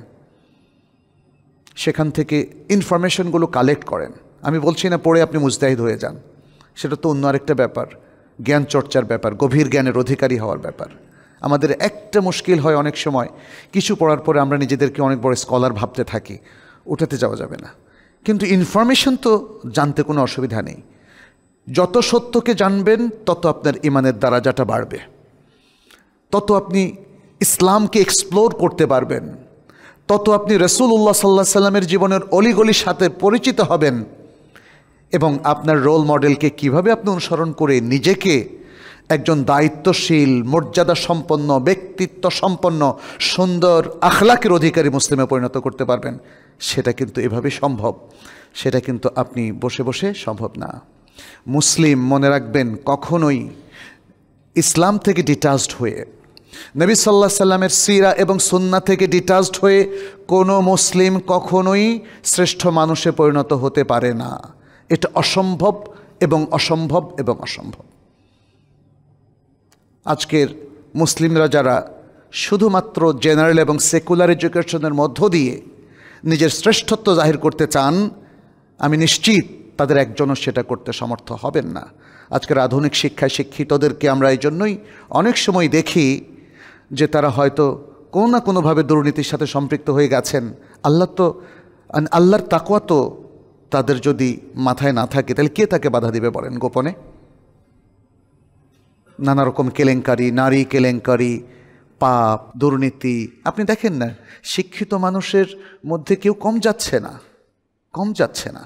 সেখান থেকে ইনফরমেশনগুলো কালেক্ট করেন আমি বলছি না পড়ে আপনি মুজদাহিদ হয়ে যান সেটা তো অন্য আরেকটা ব্যাপার জ্ঞান চর্চার ব্যাপার গভীর জ্ঞানের অধিকারী হওয়ার ব্যাপার আমাদের একটা মুশকিল হয় অনেক সময় কিছু পড়ার পরে আমরা নিজেদেরকে অনেক বড় স্কলার ভাবতে থাকি ওটাতে যাওয়া যাবে না কিন্তু ইনফরমেশন তো জানতে কোনো অসুবিধা নেই যত সত্যকে জানবেন তত আপনার ইমানের দ্বারাজাটা বাড়বে তত আপনি ইসলামকে এক্সপ্লোর করতে পারবেন তত আপনি উল্লাহ সাল্লাহ সাল্লামের জীবনের অলিগলির সাথে পরিচিত হবেন এবং আপনার রোল মডেলকে কিভাবে আপনি অনুসরণ করে নিজেকে একজন দায়িত্বশীল মর্যাদা সম্পন্ন ব্যক্তিত্ব সম্পন্ন সুন্দর আখলাকের অধিকারী মুসলিমে পরিণত করতে পারবেন সেটা কিন্তু এভাবে সম্ভব সেটা কিন্তু আপনি বসে বসে সম্ভব না মুসলিম মনে রাখবেন কখনোই ইসলাম থেকে ডিটাচড হয়ে নবী সাল্লাহ সাল্লামের সিরা এবং সুন্না থেকে ডিটাচড হয়ে কোনো মুসলিম কখনোই শ্রেষ্ঠ মানুষে পরিণত হতে পারে না এটা অসম্ভব এবং অসম্ভব এবং অসম্ভব আজকের মুসলিমরা যারা শুধুমাত্র জেনারেল এবং সেকুলার এডুকেশনের মধ্য দিয়ে নিজের শ্রেষ্ঠত্ব জাহির করতে চান আমি নিশ্চিত তাদের একজনও সেটা করতে সমর্থ হবেন না আজকের আধুনিক শিক্ষায় শিক্ষিতদেরকে আমরা এই জন্যই অনেক সময় দেখি যে তারা হয়তো কোনো না কোনোভাবে দুর্নীতির সাথে সম্পৃক্ত হয়ে গেছেন আল্লাহ তো আল্লাহর তাকুয়া তো তাদের যদি মাথায় না থাকে তাহলে কে তাকে বাধা দিবে বলেন গোপনে নানা রকম কেলেঙ্কারি নারী কেলেঙ্কারি পাপ দুর্নীতি আপনি দেখেন না শিক্ষিত মানুষের মধ্যে কেউ কম যাচ্ছে না কম যাচ্ছে না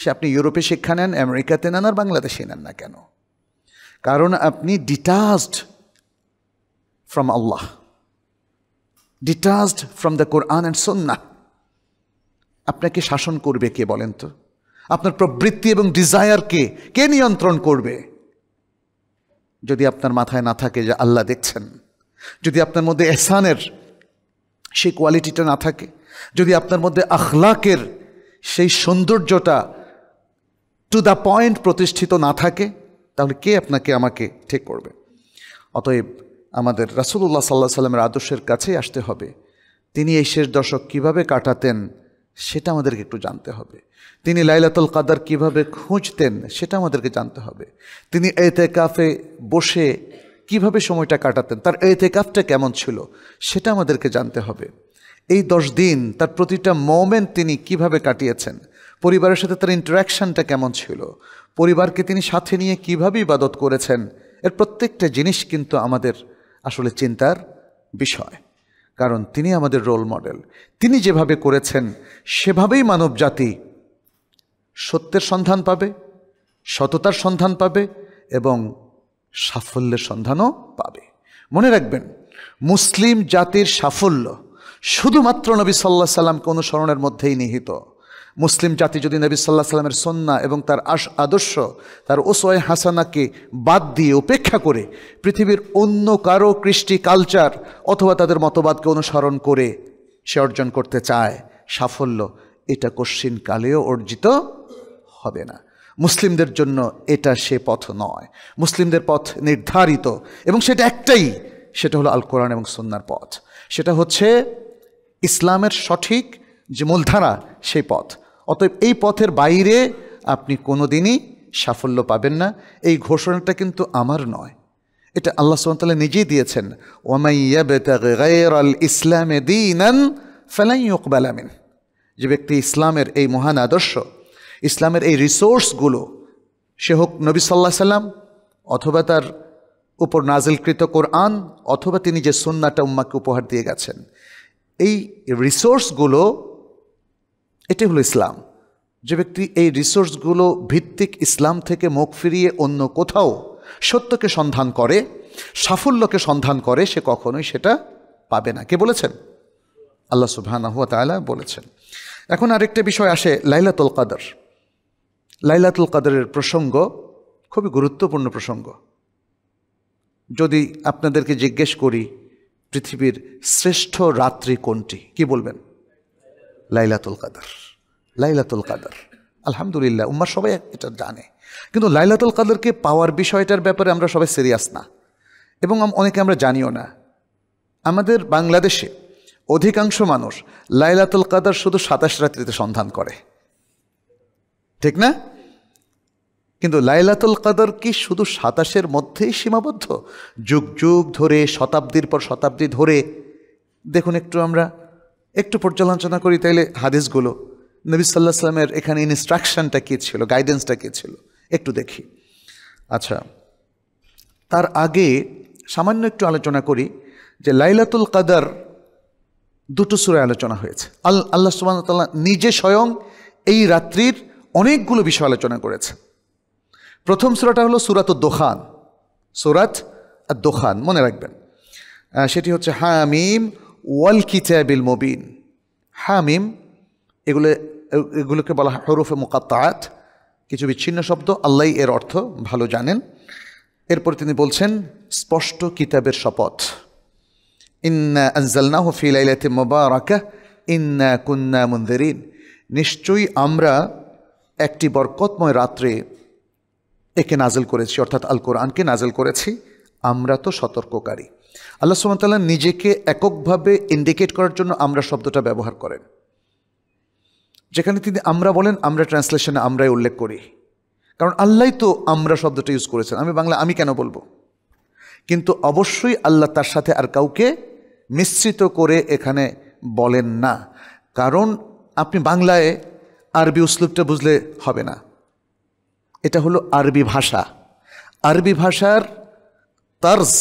সে আপনি ইউরোপে শিক্ষা নেন আমেরিকাতে নেন আর বাংলাদেশে নেন না কেন কারণ আপনি detached from Allah detached from the Quran and Sunnah আপনাকে শাসন করবে কে বলেন তো আপনার প্রবৃত্তি এবং ডিজায়ারকে কে নিয়ন্ত্রণ করবে যদি আপনার মাথায় না থাকে যে আল্লাহ দেখছেন যদি আপনার মধ্যে এহসানের সেই কোয়ালিটিটা না থাকে যদি আপনার মধ্যে আখলাকের সেই সৌন্দর্যটা টু দ্য পয়েন্ট প্রতিষ্ঠিত না থাকে তাহলে কে আপনাকে আমাকে ঠিক করবে অতএব আমাদের রাসুল্লাহ সাল্লাহ সাল্লামের আদর্শের কাছেই আসতে হবে তিনি এই শেষ দশক কিভাবে কাটাতেন সেটা আমাদেরকে একটু জানতে হবে তিনি লাইলাতুল কাদার কিভাবে খুঁজতেন সেটা আমাদেরকে জানতে হবে তিনি এতেকাফে বসে কিভাবে সময়টা কাটাতেন তার এতেকাফটা কেমন ছিল সেটা আমাদেরকে জানতে হবে এই দশ দিন তার প্রতিটা মোমেন্ট তিনি কিভাবে কাটিয়েছেন পরিবারের সাথে তার ইন্টারাকশানটা কেমন ছিল পরিবারকে তিনি সাথে নিয়ে কীভাবে ইবাদত করেছেন এর প্রত্যেকটা জিনিস কিন্তু আমাদের আসলে চিন্তার বিষয় কারণ তিনি আমাদের রোল মডেল তিনি যেভাবে করেছেন সেভাবেই মানব জাতি সত্যের সন্ধান পাবে সততার সন্ধান পাবে এবং সাফল্যের সন্ধানও পাবে মনে রাখবেন মুসলিম জাতির সাফল্য শুধুমাত্র নবী সাল্লাহ সাল্লামকে অনুসরণের মধ্যেই নিহিত মুসলিম জাতি যদি নবী সাল্লাহ সাল্লামের সন্না এবং তার আশ আদর্শ তার ওসয় হাসানাকে বাদ দিয়ে উপেক্ষা করে পৃথিবীর অন্য কারো কৃষ্টি কালচার অথবা তাদের মতবাদকে অনুসরণ করে সে অর্জন করতে চায় সাফল্য এটা কশ্চিন কালেও অর্জিত হবে না মুসলিমদের জন্য এটা সে পথ নয় মুসলিমদের পথ নির্ধারিত এবং সেটা একটাই সেটা হলো আল কোরআন এবং সন্ন্যার পথ সেটা হচ্ছে ইসলামের সঠিক যে মূলধারা সেই পথ অতএব এই পথের বাইরে আপনি কোনো দিনই সাফল্য পাবেন না এই ঘোষণাটা কিন্তু আমার নয় এটা আল্লাহ সুমতাল্লাহ নিজেই দিয়েছেন ওমাইয়াল ইসলামে দিনান ফেলাই ওকবালামিন যে ব্যক্তি ইসলামের এই মহান আদর্শ ইসলামের এই রিসোর্সগুলো সে হোক নবী সাল্লাহ সাল্লাম অথবা তার উপর নাজিলকৃত কোরআন অথবা তিনি যে সন্নাটা উম্মাকে উপহার দিয়ে গেছেন এই রিসোর্সগুলো এটি হলো ইসলাম যে ব্যক্তি এই রিসোর্সগুলো ভিত্তিক ইসলাম থেকে মুখ ফিরিয়ে অন্য কোথাও সত্যকে সন্ধান করে সাফল্যকে সন্ধান করে সে কখনোই সেটা পাবে না কে বলেছেন আল্লাহ সুবাহানাহুয়া বলেছেন এখন আরেকটা বিষয় আসে লাইলাতুল কাদর লাইলাতুল কাদরের প্রসঙ্গ খুবই গুরুত্বপূর্ণ প্রসঙ্গ যদি আপনাদেরকে জিজ্ঞেস করি পৃথিবীর শ্রেষ্ঠ রাত্রি কোনটি কি বলবেন লাইলাতুল কাদার লাইলাতুল কাদার আলহামদুলিল্লাহ উম্মার সবাই এটা জানে কিন্তু লাইলাতুল কাদারকে পাওয়ার বিষয়টার ব্যাপারে আমরা সবাই সিরিয়াস না এবং অনেকে আমরা জানিও না আমাদের বাংলাদেশে অধিকাংশ মানুষ লাইলাতুল কাদার শুধু সাতাশ রাত্রিতে সন্ধান করে ঠিক না কিন্তু লাইলাতুল কাদার কি শুধু সাতাশের মধ্যেই সীমাবদ্ধ যুগ যুগ ধরে শতাব্দীর পর শতাব্দী ধরে দেখুন একটু আমরা একটু পর্যালোচনা করি তাইলে হাদিসগুলো নবী সাল্লাহ সাল্লামের এখানে ইনস্ট্রাকশনটা কী ছিল গাইডেন্সটা কী ছিল একটু দেখি আচ্ছা তার আগে সামান্য একটু আলোচনা করি যে লাইলাতুল কাদার দুটো সুরে আলোচনা হয়েছে আল আল্লাহ সুবাহতাল্লাহ নিজে স্বয়ং এই রাত্রির অনেকগুলো বিষয় আলোচনা করেছে প্রথম সুরাটা হলো সুরাত দোহান সুরাত আর দোহান মনে রাখবেন সেটি হচ্ছে হামিম ওয়াল কিতাবিল মুবিন হামিম এগুলো এগুলোকে বলা হয় হরফে মোকাত্তাত কিছু বিচ্ছিন্ন শব্দ আল্লাহ এর অর্থ ভালো জানেন এরপর তিনি বলছেন স্পষ্ট কিতাবের শপথ ইন্না আনজালনাহ ফিলাইলাতে মোবারক ইন্না কুন্না মন্দিরিন নিশ্চয়ই আমরা একটি বরকতময় রাত্রে একে নাজেল করেছি অর্থাৎ আল কোরআনকে নাজেল করেছি আমরা তো সতর্ককারী আল্লাহ সুমতাল্লাহ নিজেকে এককভাবে ইন্ডিকেট করার জন্য আমরা শব্দটা ব্যবহার করেন যেখানে তিনি আমরা বলেন আমরা ট্রান্সলেশনে আমরাই উল্লেখ করি কারণ আল্লাহ তো আমরা শব্দটা ইউজ করেছেন আমি বাংলা আমি কেন বলবো কিন্তু অবশ্যই আল্লাহ তার সাথে আর কাউকে মিশ্রিত করে এখানে বলেন না কারণ আপনি বাংলায় আরবি উসলুপটা বুঝলে হবে না এটা হলো আরবি ভাষা আরবি ভাষার তার্জ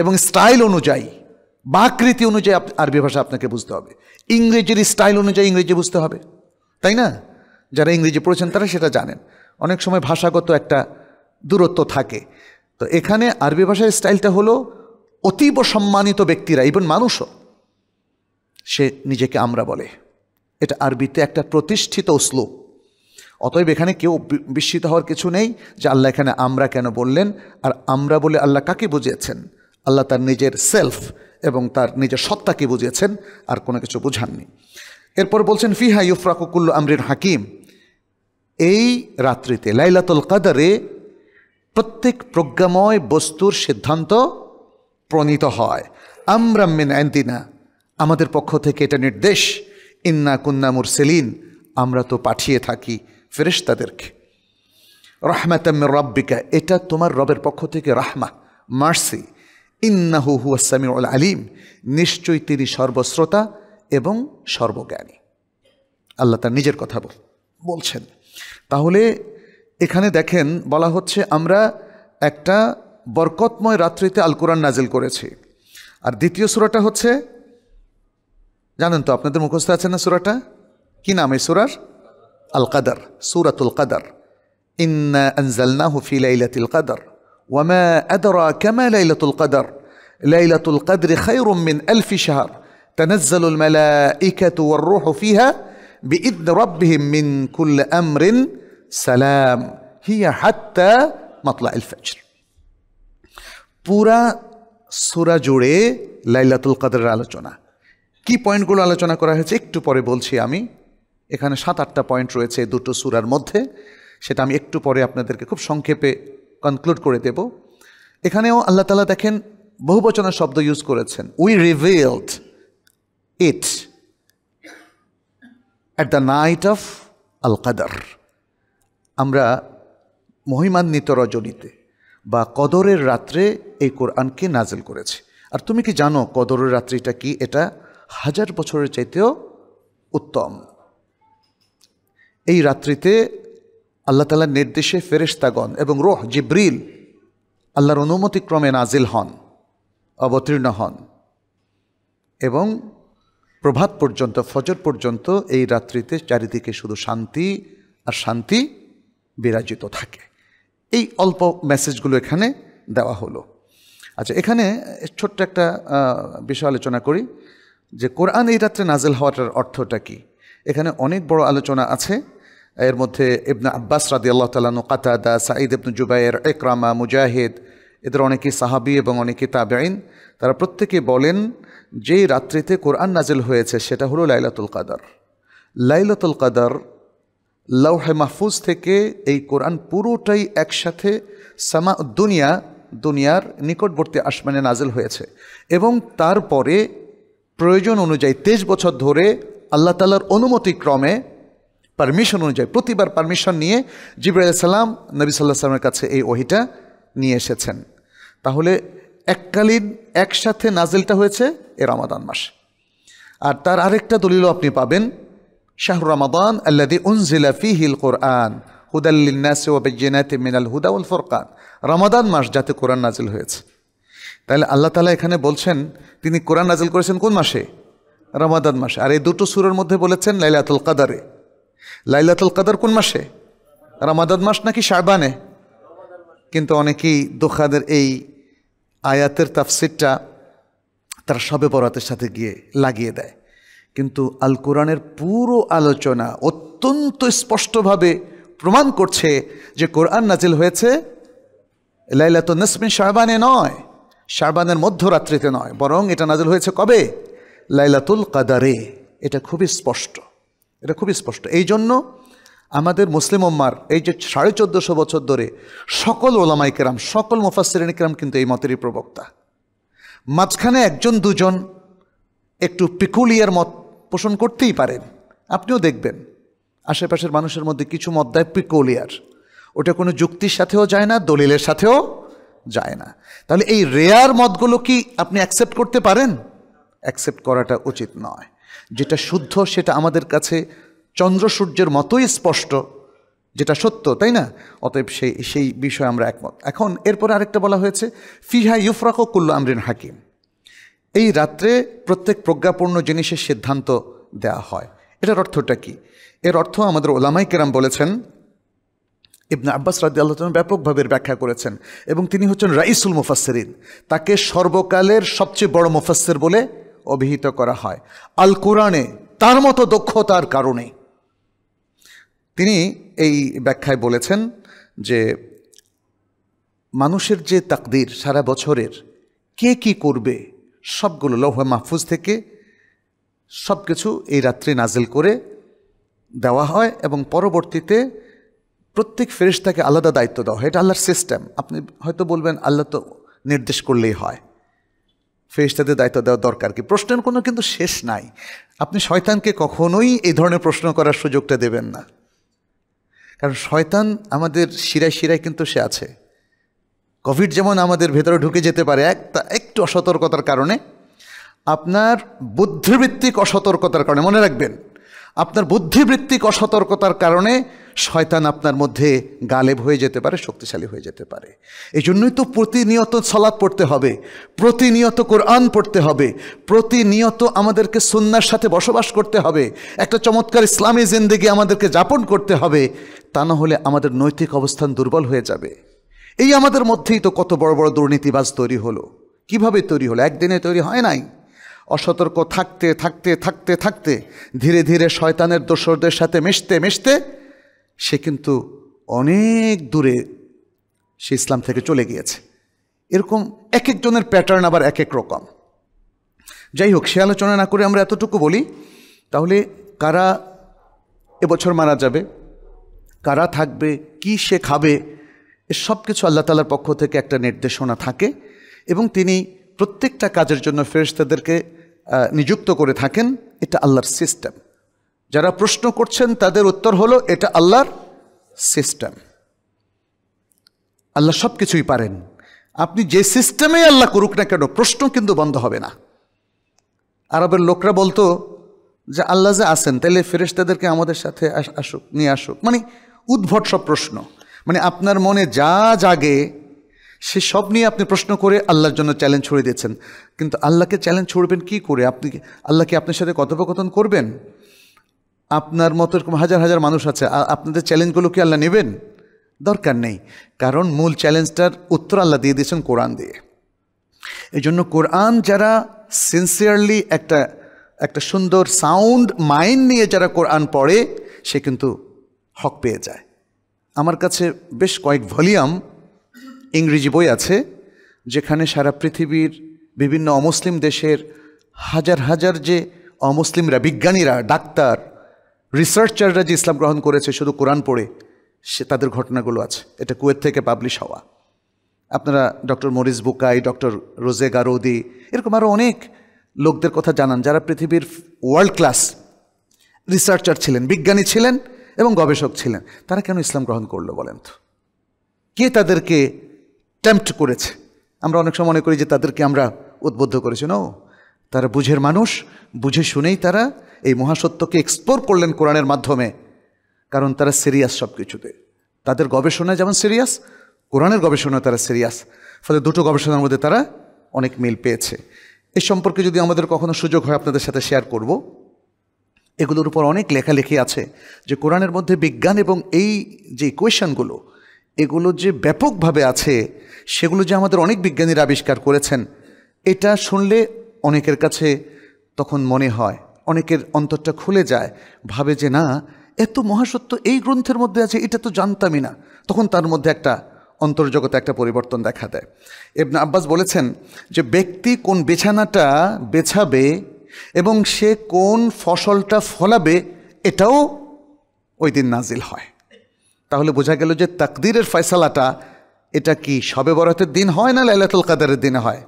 এবং স্টাইল অনুযায়ী বাকৃতি অনুযায়ী আরবি ভাষা আপনাকে বুঝতে হবে ইংরেজির স্টাইল অনুযায়ী ইংরেজি বুঝতে হবে তাই না যারা ইংরেজি পড়েছেন তারা সেটা জানেন অনেক সময় ভাষাগত একটা দূরত্ব থাকে তো এখানে আরবি ভাষার স্টাইলটা হলো অতীব সম্মানিত ব্যক্তিরা ইভেন মানুষও সে নিজেকে আমরা বলে এটা আরবিতে একটা প্রতিষ্ঠিত শ্লোক অতএব এখানে কেউ বিস্মিত হওয়ার কিছু নেই যে আল্লাহ এখানে আমরা কেন বললেন আর আমরা বলে আল্লাহ কাকে বুঝিয়েছেন আল্লাহ তার নিজের সেলফ এবং তার নিজের সত্তাকে বুঝিয়েছেন আর কোনো কিছু বুঝাননি এরপর বলছেন ফিহা ইউফরাকুকুল্লু আমরির হাকিম এই রাত্রিতে লাইলাতুল কাদারে প্রত্যেক প্রজ্ঞাময় বস্তুর সিদ্ধান্ত প্রণীত হয় মিন অ্যান্দিনা আমাদের পক্ষ থেকে এটা নির্দেশ ইন্না কুন্না সেলিন আমরা তো পাঠিয়ে থাকি ফেরেশতাদেরকে রহমাতাম্মের রব্বিকা এটা তোমার রবের পক্ষ থেকে রাহমা মার্সি ইন্নাহু হুয়াসামিউল আলিম নিশ্চয়ই তিনি সর্বশ্রোতা এবং সর্বজ্ঞানী আল্লাহ তার নিজের কথা বলছেন তাহলে এখানে দেখেন বলা হচ্ছে আমরা একটা বরকতময় রাত্রিতে আল কোরআন নাজিল করেছি আর দ্বিতীয় সুরাটা হচ্ছে জানেন তো আপনাদের মুখস্থ আছে না সুরাটা কি নাম এই সুরার আল কাদার সুরাতুল কাদার ইন্না আনজালনা হুফিল কাদার وما أدرى كما ليلة القدر ليلة القدر خير من ألف شهر تنزل الملائكة والروح فيها بإذن ربهم من كل أمر سلام هي حتى مطلع الفجر পুরা সুরা জুড়ে লাইলাতুল কাদের আলোচনা কি পয়েন্টগুলো আলোচনা করা হয়েছে একটু পরে বলছি আমি এখানে সাত আটটা পয়েন্ট রয়েছে দুটো সুরার মধ্যে সেটা আমি একটু পরে আপনাদেরকে খুব সংক্ষেপে কনক্লুড করে দেব এখানেও আল্লাহ তালা দেখেন বহু বচনের শব্দ ইউজ করেছেন we revealed it at the night of al Qadr আমরা মহিমান্বিত রজনীতে বা কদরের রাত্রে এই কোরআনকে নাজেল করেছে আর তুমি কি জানো কদরের রাত্রিটা কি এটা হাজার বছরের চাইতেও উত্তম এই রাত্রিতে আল্লাহ তালার নির্দেশে ফেরেশতাগণ এবং রোহ জিব্রিল আল্লাহর অনুমতিক্রমে নাজিল হন অবতীর্ণ হন এবং প্রভাত পর্যন্ত ফজর পর্যন্ত এই রাত্রিতে চারিদিকে শুধু শান্তি আর শান্তি বিরাজিত থাকে এই অল্প মেসেজগুলো এখানে দেওয়া হলো আচ্ছা এখানে ছোট্ট একটা বিষয় আলোচনা করি যে কোরআন এই রাত্রে নাজেল হওয়াটার অর্থটা কি এখানে অনেক বড় আলোচনা আছে এর মধ্যে ইবনা আব্বাস রাদি আল্লাহ তালানু কাতাদা সাঈদ ইবনু জুবাইর একরামা মুজাহিদ এদের অনেকেই সাহাবি এবং অনেকে তাবেইন তারা প্রত্যেকে বলেন যেই রাত্রিতে কোরআন নাজিল হয়েছে সেটা হলো লাইলাতুল কাদার লাইলাতুল কাদার লৌহে মাহফুজ থেকে এই কোরআন পুরোটাই একসাথে সামা দুনিয়া দুনিয়ার নিকটবর্তী আসমানে নাজিল হয়েছে এবং তারপরে প্রয়োজন অনুযায়ী তেইশ বছর ধরে আল্লাহ তালার অনুমতিক্রমে পারমিশন অনুযায়ী প্রতিবার পারমিশন নিয়ে জিবরাইল সাল্লাম নবী সাল্লাহ সাল্লামের কাছে এই ওহিটা নিয়ে এসেছেন তাহলে এককালীন একসাথে নাজিলটা হয়েছে এ রামাদান মাস আর তার আরেকটা দলিলও আপনি পাবেন শাহরু রামাদান আল্লাদি উনজিলা হিল কোরআন হুদাল্লিনাসে মিনাল হুদা উল ফোরকান রামাদান মাস যাতে কোরআন নাজিল হয়েছে তাহলে আল্লাহ তালা এখানে বলছেন তিনি কোরআন নাজিল করেছেন কোন মাসে রামাদান মাসে আর এই দুটো সুরের মধ্যে বলেছেন লাইলাতুল কাদারে লাইলাতুল কাদার কোন মাসে রামাদ মাস নাকি শাহবানে কিন্তু অনেকেই দোখাদের এই আয়াতের তাফসিরটা তারা সবে বরাতের সাথে গিয়ে লাগিয়ে দেয় কিন্তু আল কোরআনের পুরো আলোচনা অত্যন্ত স্পষ্টভাবে প্রমাণ করছে যে কোরআন নাজিল হয়েছে লাইলাতুল নসমিন শাহবানে নয় শাহবানের মধ্যরাত্রিতে নয় বরং এটা নাজিল হয়েছে কবে লাইলাতুল কাদারে এটা খুবই স্পষ্ট এটা খুবই স্পষ্ট এই জন্য আমাদের মুসলিম ওম্মার এই যে সাড়ে চোদ্দোশো বছর ধরে সকল ওলামাই কেরাম সকল মুফাসরিন কেরাম কিন্তু এই মতেরই প্রবক্তা মাঝখানে একজন দুজন একটু পিকুলিয়ার মত পোষণ করতেই পারেন আপনিও দেখবেন আশেপাশের মানুষের মধ্যে কিছু মত দেয় পিকুলিয়ার ওটা কোনো যুক্তির সাথেও যায় না দলিলের সাথেও যায় না তাহলে এই রেয়ার মতগুলো কি আপনি অ্যাকসেপ্ট করতে পারেন অ্যাকসেপ্ট করাটা উচিত নয় যেটা শুদ্ধ সেটা আমাদের কাছে চন্দ্র সূর্যের মতোই স্পষ্ট যেটা সত্য তাই না অতএব সেই সেই বিষয়ে আমরা একমত এখন এরপরে আরেকটা বলা হয়েছে ফিহা ও কুল্লু আমরিন হাকিম এই রাত্রে প্রত্যেক প্রজ্ঞাপূর্ণ জিনিসের সিদ্ধান্ত দেয়া হয় এটার অর্থটা কি এর অর্থ আমাদের ওলামাই কেরাম বলেছেন ইবনা আব্বাস রাজি আল্লাহ ব্যাপকভাবে ব্যাখ্যা করেছেন এবং তিনি হচ্ছেন রাইসুল মুফাসরিন তাকে সর্বকালের সবচেয়ে বড় মুফাসের বলে অভিহিত করা হয় আল কোরআনে তার মতো দক্ষতার কারণে তিনি এই ব্যাখ্যায় বলেছেন যে মানুষের যে তাকদির সারা বছরের কে কি করবে সবগুলো লৌহ মাহফুজ থেকে সব কিছু এই রাত্রে নাজেল করে দেওয়া হয় এবং পরবর্তীতে প্রত্যেক ফেরিস্তাকে আলাদা দায়িত্ব দেওয়া হয় এটা আল্লাহর সিস্টেম আপনি হয়তো বলবেন আল্লাহ তো নির্দেশ করলেই হয় ফেরিস্তাদের দায়িত্ব দেওয়া দরকার কি প্রশ্নের কোনো কিন্তু শেষ নাই আপনি শয়তানকে কখনোই এই ধরনের প্রশ্ন করার সুযোগটা দেবেন না কারণ শয়তান আমাদের শিরায় শিরায় কিন্তু সে আছে কোভিড যেমন আমাদের ভেতরে ঢুকে যেতে পারে এক একটু অসতর্কতার কারণে আপনার বুদ্ধিভিত্তিক অসতর্কতার কারণে মনে রাখবেন আপনার বুদ্ধিবৃত্তিক অসতর্কতার কারণে শয়তান আপনার মধ্যে গালেব হয়ে যেতে পারে শক্তিশালী হয়ে যেতে পারে এই জন্যই তো প্রতিনিয়ত সলাদ পড়তে হবে প্রতিনিয়ত কোরআন পড়তে হবে প্রতিনিয়ত আমাদেরকে সন্ন্যার সাথে বসবাস করতে হবে একটা চমৎকার ইসলামী জিন্দিগি আমাদেরকে যাপন করতে হবে তা না হলে আমাদের নৈতিক অবস্থান দুর্বল হয়ে যাবে এই আমাদের মধ্যেই তো কত বড় বড় দুর্নীতিবাজ তৈরি হলো কিভাবে তৈরি হলো একদিনে তৈরি হয় নাই অসতর্ক থাকতে থাকতে থাকতে থাকতে ধীরে ধীরে শয়তানের দোসরদের সাথে মিশতে মিশতে সে কিন্তু অনেক দূরে সে ইসলাম থেকে চলে গিয়েছে এরকম এক একজনের প্যাটার্ন আবার এক এক রকম যাই হোক সে আলোচনা না করে আমরা এতটুকু বলি তাহলে কারা এবছর মারা যাবে কারা থাকবে কি সে খাবে সব কিছু আল্লাহ তালার পক্ষ থেকে একটা নির্দেশনা থাকে এবং তিনি প্রত্যেকটা কাজের জন্য ফেরেস্তাদেরকে নিযুক্ত করে থাকেন এটা আল্লাহর সিস্টেম যারা প্রশ্ন করছেন তাদের উত্তর হলো এটা আল্লাহর সিস্টেম আল্লাহ সব কিছুই পারেন আপনি যে সিস্টেমে আল্লাহ করুক না কেন প্রশ্ন কিন্তু বন্ধ হবে না আরবের লোকরা বলতো যে আল্লাহ যে আসেন তাহলে ফেরেশ তাদেরকে আমাদের সাথে আসুক নিয়ে আসুক মানে উদ্ভট সব প্রশ্ন মানে আপনার মনে যা জাগে সে সব নিয়ে আপনি প্রশ্ন করে আল্লাহর জন্য চ্যালেঞ্জ ছড়িয়ে দিয়েছেন কিন্তু আল্লাহকে চ্যালেঞ্জ ছড়বেন কি করে আপনি আল্লাহকে আপনার সাথে কথোপকথন করবেন আপনার মতো এরকম হাজার হাজার মানুষ আছে আপনাদের চ্যালেঞ্জগুলো কি আল্লাহ নেবেন দরকার নেই কারণ মূল চ্যালেঞ্জটার উত্তর আল্লাহ দিয়ে দিয়েছেন কোরআন দিয়ে এই জন্য কোরআন যারা সিনসিয়ারলি একটা একটা সুন্দর সাউন্ড মাইন্ড নিয়ে যারা কোরআন পড়ে সে কিন্তু হক পেয়ে যায় আমার কাছে বেশ কয়েক ভলিউম ইংরেজি বই আছে যেখানে সারা পৃথিবীর বিভিন্ন অমুসলিম দেশের হাজার হাজার যে অমুসলিমরা বিজ্ঞানীরা ডাক্তার রিসার্চাররা যে ইসলাম গ্রহণ করেছে শুধু কোরআন পড়ে সে তাদের ঘটনাগুলো আছে এটা কুয়েত থেকে পাবলিশ হওয়া আপনারা ডক্টর মরিস বুকাই ডক্টর রোজে গারৌদি এরকম আরও অনেক লোকদের কথা জানান যারা পৃথিবীর ওয়ার্ল্ড ক্লাস রিসার্চার ছিলেন বিজ্ঞানী ছিলেন এবং গবেষক ছিলেন তারা কেন ইসলাম গ্রহণ করলো বলেন তো কে তাদেরকে টেম্পট করেছে আমরা অনেক সময় মনে করি যে তাদেরকে আমরা উদ্বুদ্ধ করেছি নও তারা বুঝের মানুষ বুঝে শুনেই তারা এই মহাসত্যকে এক্সপ্লোর করলেন কোরআনের মাধ্যমে কারণ তারা সিরিয়াস সব কিছুতে তাদের গবেষণা যেমন সিরিয়াস কোরআনের গবেষণায় তারা সিরিয়াস ফলে দুটো গবেষণার মধ্যে তারা অনেক মিল পেয়েছে এ সম্পর্কে যদি আমাদের কখনো সুযোগ হয় আপনাদের সাথে শেয়ার করব এগুলোর উপর অনেক লেখালেখি আছে যে কোরআনের মধ্যে বিজ্ঞান এবং এই যে ইকুয়েশনগুলো এগুলো যে ব্যাপকভাবে আছে সেগুলো যে আমাদের অনেক বিজ্ঞানীরা আবিষ্কার করেছেন এটা শুনলে অনেকের কাছে তখন মনে হয় অনেকের অন্তরটা খুলে যায় ভাবে যে না এত মহাসত্য এই গ্রন্থের মধ্যে আছে এটা তো জানতামই না তখন তার মধ্যে একটা অন্তর্জগতে একটা পরিবর্তন দেখা দেয় এবনা আব্বাস বলেছেন যে ব্যক্তি কোন বিছানাটা বেছাবে এবং সে কোন ফসলটা ফলাবে এটাও ওই দিন নাজিল হয় তাহলে বোঝা গেল যে তাকদিরের ফয়সালাটা এটা কি সবে বরাতের দিন হয় না লাইলাতুল কাদারের দিনে হয়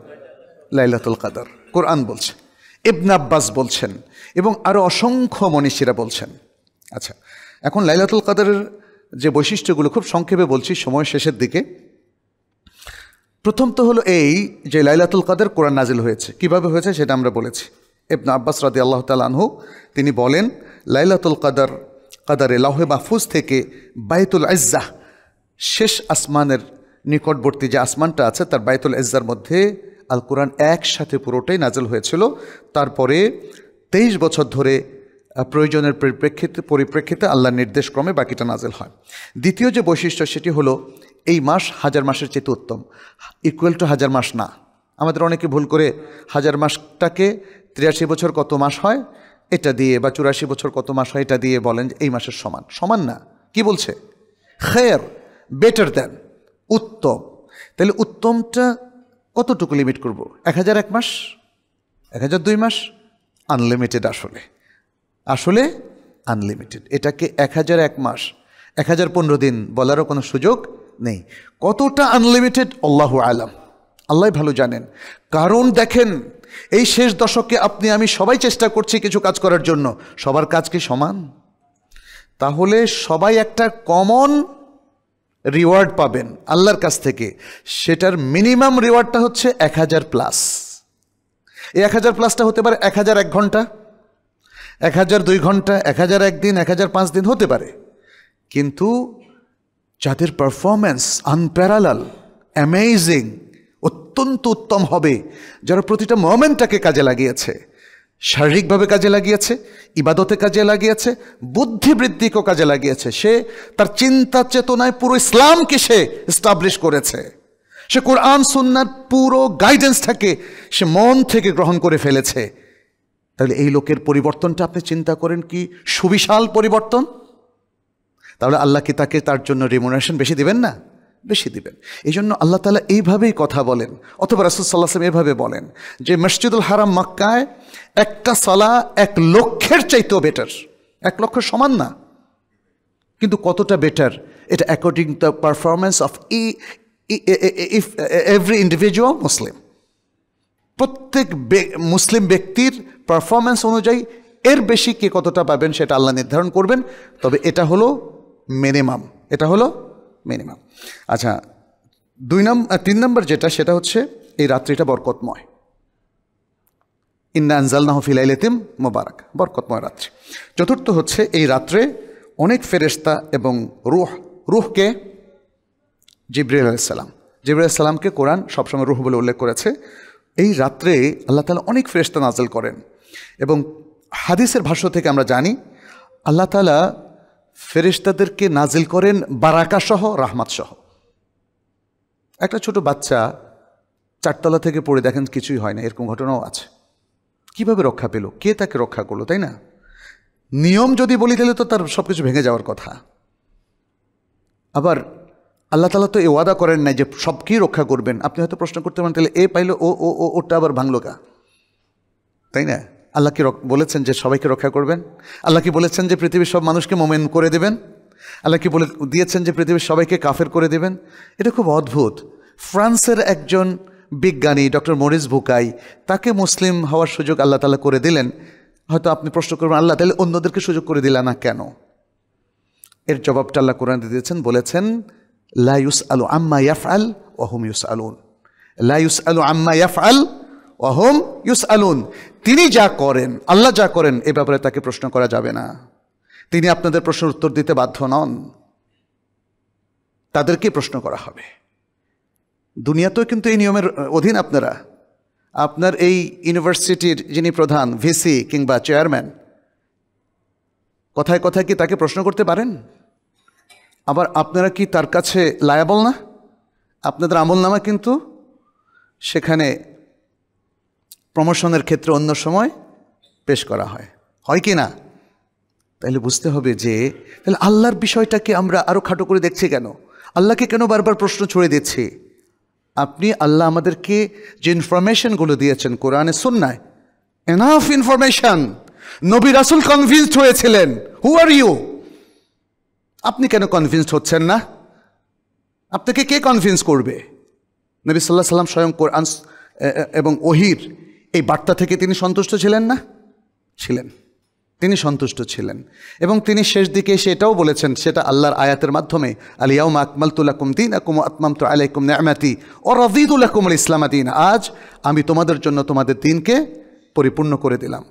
লাইলাতুল কাদার কোরআন বলছে ইবন আব্বাস বলছেন এবং আরও অসংখ্য মনীষীরা বলছেন আচ্ছা এখন লাইলাতুল কাদারের যে বৈশিষ্ট্যগুলো খুব সংক্ষেপে বলছি সময় শেষের দিকে প্রথম তো হলো এই যে লাইলাতুল কাদের কোরআন নাজিল হয়েছে কিভাবে হয়েছে সেটা আমরা বলেছি ইবনা আব্বাস রাদি আল্লাহ তালহু তিনি বলেন লাইলাতুল কাদার কাদারে লাহে মাহফুজ থেকে বাইতুল আজ্জাহ শেষ আসমানের নিকটবর্তী যে আসমানটা আছে তার বায়তুল এজ্জার মধ্যে আল কোরআন একসাথে পুরোটাই নাজল হয়েছিল তারপরে তেইশ বছর ধরে প্রয়োজনের পরিপ্রেক্ষিতে পরিপ্রেক্ষিতে আল্লাহর নির্দেশক্রমে বাকিটা নাজেল হয় দ্বিতীয় যে বৈশিষ্ট্য সেটি হলো এই মাস হাজার মাসের চেয়ে উত্তম ইকুয়াল টু হাজার মাস না আমাদের অনেকে ভুল করে হাজার মাসটাকে তিরাশি বছর কত মাস হয় এটা দিয়ে বা চুরাশি বছর কত মাস হয় এটা দিয়ে বলেন এই মাসের সমান সমান না কি বলছে খেয়ার বেটার দেন উত্তম তাহলে উত্তমটা কতটুকু লিমিট করব এক হাজার এক মাস এক হাজার দুই মাস আনলিমিটেড আসলে আসলে আনলিমিটেড এটাকে এক হাজার এক মাস এক হাজার পনেরো দিন বলারও কোনো সুযোগ নেই কতটা আনলিমিটেড আল্লাহ আলাম আল্লাহ ভালো জানেন কারণ দেখেন এই শেষ দশকে আপনি আমি সবাই চেষ্টা করছি কিছু কাজ করার জন্য সবার কাজ কি সমান তাহলে সবাই একটা কমন রিওয়ার্ড পাবেন আল্লাহর কাছ থেকে সেটার মিনিমাম রিওয়ার্ডটা হচ্ছে এক হাজার প্লাস এই এক হাজার প্লাসটা হতে পারে এক হাজার এক ঘন্টা এক হাজার দুই ঘন্টা এক হাজার একদিন এক হাজার পাঁচ দিন হতে পারে কিন্তু যাদের পারফরম্যান্স আনপ্যারালাল অ্যামেজিং অত্যন্ত উত্তম হবে যারা প্রতিটা মোমেন্টটাকে কাজে লাগিয়েছে শারীরিকভাবে কাজে লাগিয়েছে ইবাদতে কাজে লাগিয়েছে বুদ্ধিবৃদ্ধিকেও কাজে লাগিয়েছে সে তার চিন্তা চেতনায় পুরো ইসলামকে সে স্টাবলিশ করেছে সে কোরআন সুন্নার পুরো গাইডেন্সটাকে সে মন থেকে গ্রহণ করে ফেলেছে তাহলে এই লোকের পরিবর্তনটা আপনি চিন্তা করেন কি সুবিশাল পরিবর্তন তাহলে আল্লাহ কি তাকে তার জন্য রেমুনারেশন বেশি দেবেন না বেশি দিবেন এই জন্য আল্লাহ তালা এইভাবেই কথা বলেন অথবা রাসুল সাল্লাম এভাবে বলেন যে মসজিদুল হারাম মক্কায় একটা সলা এক লক্ষের চাইতেও বেটার এক লক্ষ সমান না কিন্তু কতটা বেটার এটা অ্যাকর্ডিং দ্য পারফরমেন্স অফ ই ইফ এভরি ইন্ডিভিজুয়াল মুসলিম প্রত্যেক মুসলিম ব্যক্তির পারফরমেন্স অনুযায়ী এর বেশি কে কতটা পাবেন সেটা আল্লাহ নির্ধারণ করবেন তবে এটা হলো মিনিমাম এটা হলো মিনিমাম আচ্ছা দুই নম্বর তিন নম্বর যেটা সেটা হচ্ছে এই রাত্রিটা বরকতময় ইন্না আনজাল নাহফিল আইলেতিম মোবারক বরকতময় রাত্রি চতুর্থ হচ্ছে এই রাত্রে অনেক ফেরেস্তা এবং রুহ রুহকে জিব্রাইল আলাইসাল্লাম জিব্রাইল সালামকে কোরআন সবসময় রুহ বলে উল্লেখ করেছে এই রাত্রে আল্লাহ তালা অনেক ফেরেস্তা নাজল করেন এবং হাদিসের ভাষ্য থেকে আমরা জানি আল্লাহ তালা ফেরিস্তাদেরকে নাজিল করেন বারাকাসহ রাহমাতসহ একটা ছোট বাচ্চা চারতলা থেকে পড়ে দেখেন কিছুই হয় না এরকম ঘটনাও আছে কিভাবে রক্ষা পেল কে তাকে রক্ষা করলো তাই না নিয়ম যদি বলি তাহলে তো তার সব কিছু ভেঙে যাওয়ার কথা আবার আল্লাহ তালা তো এ ওয়াদা করেন নাই যে সবকেই রক্ষা করবেন আপনি হয়তো প্রশ্ন করতে পারেন তাহলে এ পাইলো ও ও ওটা আবার ভাঙলো কা তাই না আল্লাহকে বলেছেন যে সবাইকে রক্ষা করবেন আল্লাহ কি বলেছেন যে পৃথিবীর সব মানুষকে মোমেন করে দেবেন আল্লাহকে বলে দিয়েছেন যে পৃথিবীর সবাইকে কাফের করে দেবেন এটা খুব অদ্ভুত ফ্রান্সের একজন বিজ্ঞানী ডক্টর মরিস ভুকাই তাকে মুসলিম হওয়ার সুযোগ আল্লাহ তালা করে দিলেন হয়তো আপনি প্রশ্ন করবেন আল্লাহ তাহলে অন্যদেরকে সুযোগ করে দিলা না কেন এর জবাবটা আল্লাহ কোরআন দিয়েছেন বলেছেন লাইউস আলু আম্মা ইয়াফ আল ওহম ইউস আলুন লাইউস আলু আম্মা ইয়াফ আল ওহম ইউস আলুন তিনি যা করেন আল্লাহ যা করেন এ ব্যাপারে তাকে প্রশ্ন করা যাবে না তিনি আপনাদের প্রশ্নের উত্তর দিতে বাধ্য নন তাদেরকে প্রশ্ন করা হবে দুনিয়াতেও কিন্তু এই নিয়মের অধীন আপনারা আপনার এই ইউনিভার্সিটির যিনি প্রধান ভিসি কিংবা চেয়ারম্যান কথায় কথায় কি তাকে প্রশ্ন করতে পারেন আবার আপনারা কি তার কাছে লায়াবল না আপনাদের আমল নামা কিন্তু সেখানে প্রমোশনের ক্ষেত্রে অন্য সময় পেশ করা হয় হয় কি না তাহলে বুঝতে হবে যে তাহলে আল্লাহর বিষয়টাকে আমরা আরও খাটো করে দেখছি কেন আল্লাহকে কেন বারবার প্রশ্ন ছুড়ে দিচ্ছি আপনি আল্লাহ আমাদেরকে যে ইনফরমেশনগুলো দিয়েছেন কোরআনে সুন্নায় এনাফ ইনফরমেশান নবী রাসুল কনভিন্সড হয়েছিলেন হু আর ইউ আপনি কেন কনভিন্সড হচ্ছেন না আপনাকে কে কনভিন্স করবে নবী সাল্লাহ সাল্লাম স্বয়ং কোরআন এবং ওহির এই বার্তা থেকে তিনি সন্তুষ্ট ছিলেন না ছিলেন তিনি সন্তুষ্ট ছিলেন এবং তিনি শেষ দিকে এসে এটাও বলেছেন সেটা আল্লাহর আয়াতের মাধ্যমে আলিয়াউম আকমালতুল্লাকুম দিন আকুম আতমাম তো আলাইকুম নামাতি ও রাজিদুল্লাকুম আল দিন আজ আমি তোমাদের জন্য তোমাদের দিনকে পরিপূর্ণ করে দিলাম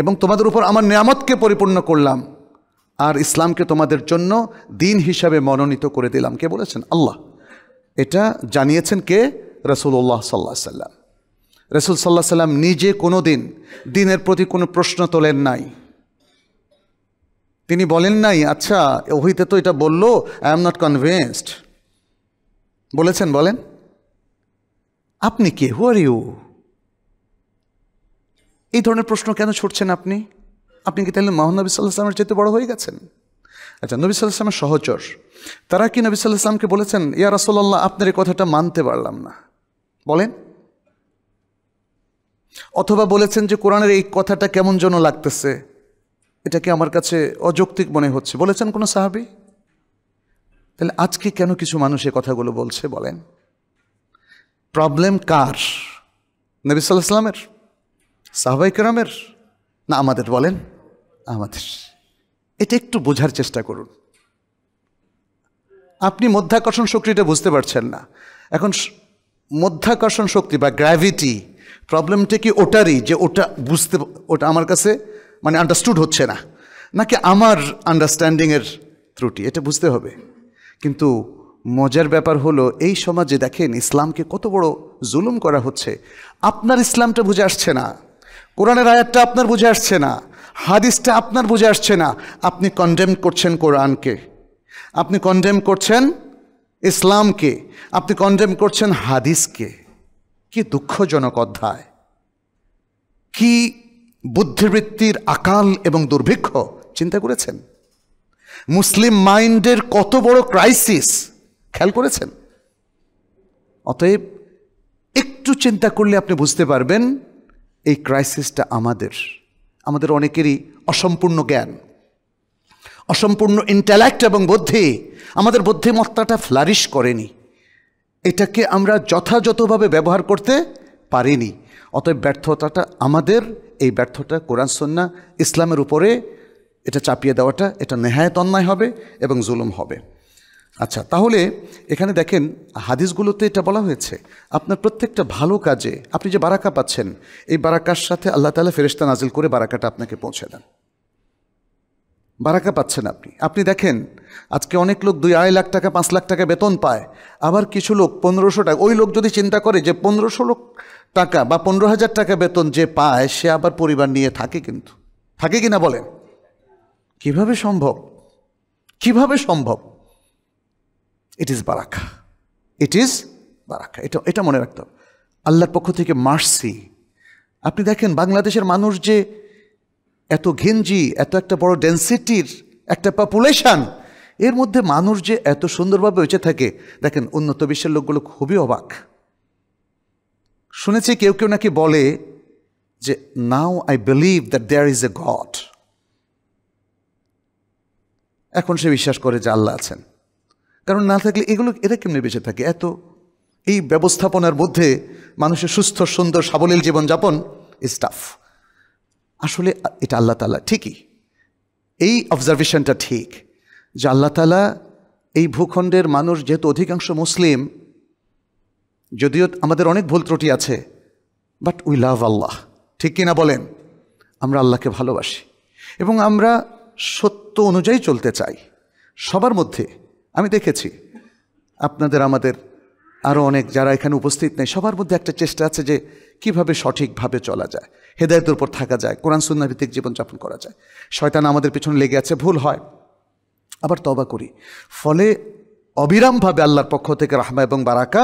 এবং তোমাদের উপর আমার নিয়ামতকে পরিপূর্ণ করলাম আর ইসলামকে তোমাদের জন্য দিন হিসাবে মনোনীত করে দিলাম কে বলেছেন আল্লাহ এটা জানিয়েছেন কে রসুল্লাহ সাল্লাহ সাল্লাম রসুল সাল্লাহ সাল্লাম নিজে কোনো দিন দিনের প্রতি কোনো প্রশ্ন তোলেন নাই তিনি বলেন নাই আচ্ছা ওহিতে তো এটা বলল আই এম নট কনভিন্সড বলেছেন বলেন আপনি কে হু আর ইউ এই ধরনের প্রশ্ন কেন ছুটছেন আপনি আপনি কি তাহলে মহানবী সাল্লাহ সাল্লামের চেয়ে বড় হয়ে গেছেন আচ্ছা নবী সাল্লাহ সাল্লামের সহচর তারা কি নবী সাল্লাহ সাল্লামকে বলেছেন ইয়া রাসোল্লাহ আপনার এই কথাটা মানতে পারলাম না বলেন অথবা বলেছেন যে কোরআনের এই কথাটা কেমন যেন লাগতেছে এটাকে আমার কাছে অযৌক্তিক মনে হচ্ছে বলেছেন কোনো সাহাবি তাহলে আজকে কেন কিছু মানুষ এ কথাগুলো বলছে বলেন প্রবলেম কার নবী সাল্লাহ সাল্লামের সাহবাই কেরামের না আমাদের বলেন আমাদের এটা একটু বোঝার চেষ্টা করুন আপনি মধ্যাকর্ষণ শক্তিটা বুঝতে পারছেন না এখন মধ্যাকর্ষণ শক্তি বা গ্র্যাভিটি প্রবলেমটা কি ওটারই যে ওটা বুঝতে ওটা আমার কাছে মানে আন্ডারস্টুড হচ্ছে না নাকি আমার আন্ডারস্ট্যান্ডিংয়ের ত্রুটি এটা বুঝতে হবে কিন্তু মজার ব্যাপার হলো এই সমাজে দেখেন ইসলামকে কত বড় জুলুম করা হচ্ছে আপনার ইসলামটা বুঝে আসছে না কোরআনের আয়াতটা আপনার বুঝে আসছে না হাদিসটা আপনার বুঝে আসছে না আপনি কন্ডেম করছেন কোরআনকে আপনি কন্ডেম করছেন ইসলামকে আপনি কন্ডেম করছেন হাদিসকে কি দুঃখজনক অধ্যায় কি বুদ্ধিবৃত্তির আকাল এবং দুর্ভিক্ষ চিন্তা করেছেন মুসলিম মাইন্ডের কত বড় ক্রাইসিস খেয়াল করেছেন অতএব একটু চিন্তা করলে আপনি বুঝতে পারবেন এই ক্রাইসিসটা আমাদের আমাদের অনেকেরই অসম্পূর্ণ জ্ঞান অসম্পূর্ণ ইন্টালেক্ট এবং বুদ্ধি আমাদের বুদ্ধিমত্তাটা ফ্লারিশ করেনি এটাকে আমরা যথাযথভাবে ব্যবহার করতে পারিনি অতএব ব্যর্থতাটা আমাদের এই ব্যর্থতা কোরআন সন্না ইসলামের উপরে এটা চাপিয়ে দেওয়াটা এটা নেহায়ত অন্যায় হবে এবং জুলুম হবে আচ্ছা তাহলে এখানে দেখেন হাদিসগুলোতে এটা বলা হয়েছে আপনার প্রত্যেকটা ভালো কাজে আপনি যে বারাকা পাচ্ছেন এই বারাকার সাথে আল্লাহ তালা ফেরিস্তা নাজিল করে বারাকাটা আপনাকে পৌঁছে দেন বারাকা পাচ্ছেন আপনি আপনি দেখেন আজকে অনেক লোক দুই আড়াই লাখ টাকা পাঁচ লাখ টাকা বেতন পায় আবার কিছু লোক পনেরোশো টাকা ওই লোক যদি চিন্তা করে যে পনেরোশো লোক টাকা বা পনেরো হাজার টাকা বেতন যে পায় সে আবার পরিবার নিয়ে থাকে কিন্তু থাকে কি না বলেন কিভাবে সম্ভব কিভাবে সম্ভব it is Baraka it is বারাকা এটা এটা মনে রাখতে হবে আল্লাহর পক্ষ থেকে মার্সি আপনি দেখেন বাংলাদেশের মানুষ যে এত ঘিঞ্জি এত একটা বড় ডেন্সিটির একটা পপুলেশান এর মধ্যে মানুষ যে এত সুন্দরভাবে বেঁচে থাকে দেখেন উন্নত বিশ্বের লোকগুলো খুবই অবাক শুনেছি কেউ কেউ নাকি বলে যে now I believe that there is a God এখন সে বিশ্বাস করে যে আল্লাহ আছেন কারণ না থাকলে এগুলো এরা কেমনি বেঁচে থাকে এত এই ব্যবস্থাপনার মধ্যে মানুষের সুস্থ সুন্দর সাবলীল জীবনযাপন ইজ টাফ আসলে এটা আল্লাহ তালা ঠিকই এই অবজারভেশনটা ঠিক যে আল্লাহ তালা এই ভূখণ্ডের মানুষ যেহেতু অধিকাংশ মুসলিম যদিও আমাদের অনেক ভুল ত্রুটি আছে বাট উই লাভ আল্লাহ ঠিক কিনা বলেন আমরা আল্লাহকে ভালোবাসি এবং আমরা সত্য অনুযায়ী চলতে চাই সবার মধ্যে আমি দেখেছি আপনাদের আমাদের আরও অনেক যারা এখানে উপস্থিত নেই সবার মধ্যে একটা চেষ্টা আছে যে কিভাবে সঠিকভাবে চলা যায় হেদায়তের উপর থাকা যায় কোরআন সুন্নাভিত্তিক জীবনযাপন করা যায় শয়তান আমাদের পেছনে লেগে আছে ভুল হয় আবার তবা করি ফলে অবিরামভাবে আল্লাহর পক্ষ থেকে রাহমা এবং বারাকা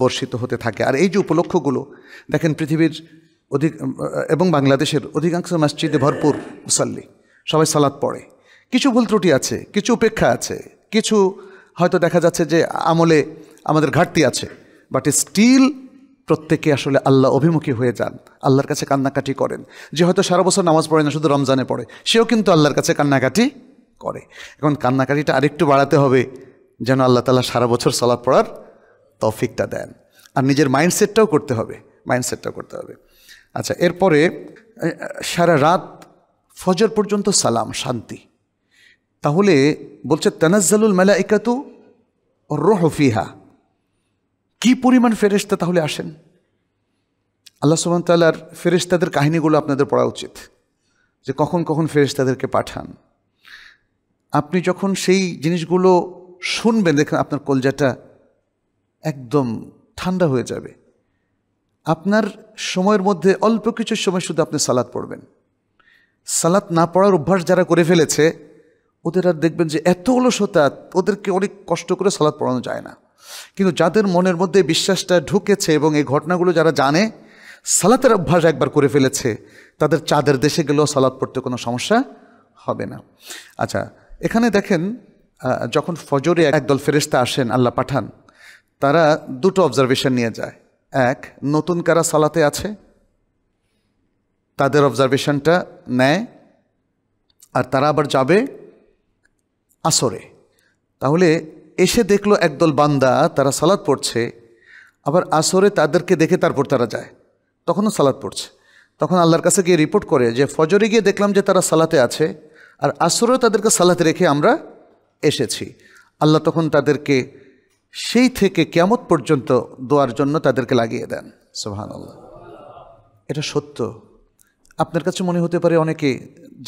বর্ষিত হতে থাকে আর এই যে উপলক্ষগুলো দেখেন পৃথিবীর অধিক এবং বাংলাদেশের অধিকাংশ মসজিদে ভরপুর মুসাল্লি সবাই সালাদ পড়ে কিছু ভুল ত্রুটি আছে কিছু উপেক্ষা আছে কিছু হয়তো দেখা যাচ্ছে যে আমলে আমাদের ঘাটতি আছে বাট স্টিল প্রত্যেকে আসলে আল্লাহ অভিমুখী হয়ে যান আল্লাহর কাছে কান্নাকাটি করেন যে হয়তো সারা বছর নামাজ পড়ে না শুধু রমজানে পড়ে সেও কিন্তু আল্লাহর কাছে কান্নাকাটি করে এখন কান্নাকাটিটা আরেকটু বাড়াতে হবে যেন আল্লাহ তালা সারা বছর সলাপ পড়ার তফিকটা দেন আর নিজের মাইন্ডসেটটাও করতে হবে মাইন্ডসেটটাও করতে হবে আচ্ছা এরপরে সারা রাত ফজর পর্যন্ত সালাম শান্তি তাহলে বলছে তেনাজ্জালুল মেলা একাতু রোহ কি পরিমাণ ফেরেস্তা তাহলে আসেন আল্লাহ সুবান তাল্লার ফেরেস্তাদের কাহিনীগুলো আপনাদের পড়া উচিত যে কখন কখন ফেরেস্তাদেরকে পাঠান আপনি যখন সেই জিনিসগুলো শুনবেন দেখেন আপনার কলজাটা একদম ঠান্ডা হয়ে যাবে আপনার সময়ের মধ্যে অল্প কিছু সময় শুধু আপনি সালাদ পড়বেন সালাত না পড়ার অভ্যাস যারা করে ফেলেছে ওদের আর দেখবেন যে এত অলসতা ওদেরকে অনেক কষ্ট করে সালাদ পড়ানো যায় না কিন্তু যাদের মনের মধ্যে বিশ্বাসটা ঢুকেছে এবং এই ঘটনাগুলো যারা জানে সালাতের অভ্যাস একবার করে ফেলেছে তাদের চাঁদের দেশে গেলেও সালাত পড়তে কোনো সমস্যা হবে না আচ্ছা এখানে দেখেন যখন ফজরে একদল ফেরিস্তা আসেন আল্লাহ পাঠান তারা দুটো অবজারভেশন নিয়ে যায় এক নতুন কারা সালাতে আছে তাদের অবজারভেশনটা নেয় আর তারা আবার যাবে আসরে তাহলে এসে দেখলো একদল বান্দা তারা সালাদ পড়ছে আবার আসরে তাদেরকে দেখে তারপর তারা যায় তখনও সালাদ পড়ছে তখন আল্লাহর কাছে গিয়ে রিপোর্ট করে যে ফজরে গিয়ে দেখলাম যে তারা সালাতে আছে আর আসরেও তাদেরকে সালাতে রেখে আমরা এসেছি আল্লাহ তখন তাদেরকে সেই থেকে কেমত পর্যন্ত দোয়ার জন্য তাদেরকে লাগিয়ে দেন সোহান আল্লাহ এটা সত্য আপনার কাছে মনে হতে পারে অনেকে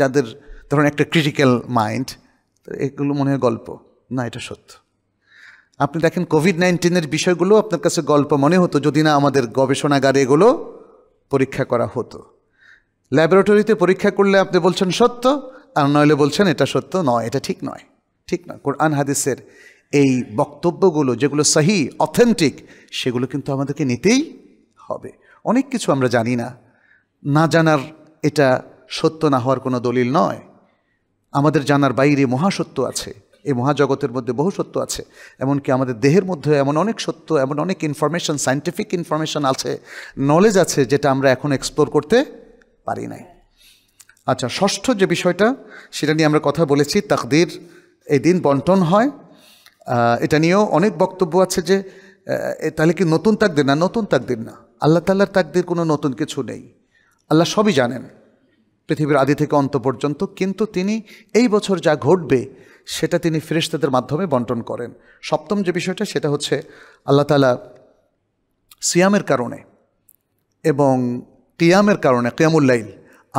যাদের ধরুন একটা ক্রিটিক্যাল মাইন্ড এগুলো মনে হয় গল্প না এটা সত্য আপনি দেখেন কোভিড নাইন্টিনের বিষয়গুলো আপনার কাছে গল্প মনে হতো যদি না আমাদের গবেষণাগারে এগুলো পরীক্ষা করা হতো ল্যাবরেটরিতে পরীক্ষা করলে আপনি বলছেন সত্য আর নইলে বলছেন এটা সত্য নয় এটা ঠিক নয় ঠিক নয় কোরআন হাদিসের এই বক্তব্যগুলো যেগুলো সাহি অথেন্টিক সেগুলো কিন্তু আমাদেরকে নিতেই হবে অনেক কিছু আমরা জানি না না জানার এটা সত্য না হওয়ার কোনো দলিল নয় আমাদের জানার বাইরে মহাসত্য আছে এই মহাজগতের মধ্যে বহু সত্য আছে এমনকি আমাদের দেহের মধ্যে এমন অনেক সত্য এমন অনেক ইনফরমেশন সাইন্টিফিক ইনফরমেশন আছে নলেজ আছে যেটা আমরা এখন এক্সপ্লোর করতে পারি নাই আচ্ছা ষষ্ঠ যে বিষয়টা সেটা নিয়ে আমরা কথা বলেছি তাকদির এই দিন বন্টন হয় এটা নিয়েও অনেক বক্তব্য আছে যে তাহলে কি নতুন তাকদির না নতুন তাকদির না আল্লাহ তাল্লাহর তাকদির কোনো নতুন কিছু নেই আল্লাহ সবই জানেন পৃথিবীর আদি থেকে অন্ত পর্যন্ত কিন্তু তিনি এই বছর যা ঘটবে সেটা তিনি ফেরেশতাদের মাধ্যমে বন্টন করেন সপ্তম যে বিষয়টা সেটা হচ্ছে আল্লাহ তালা সিয়ামের কারণে এবং কিয়ামের কারণে কিয়ামুল লাইল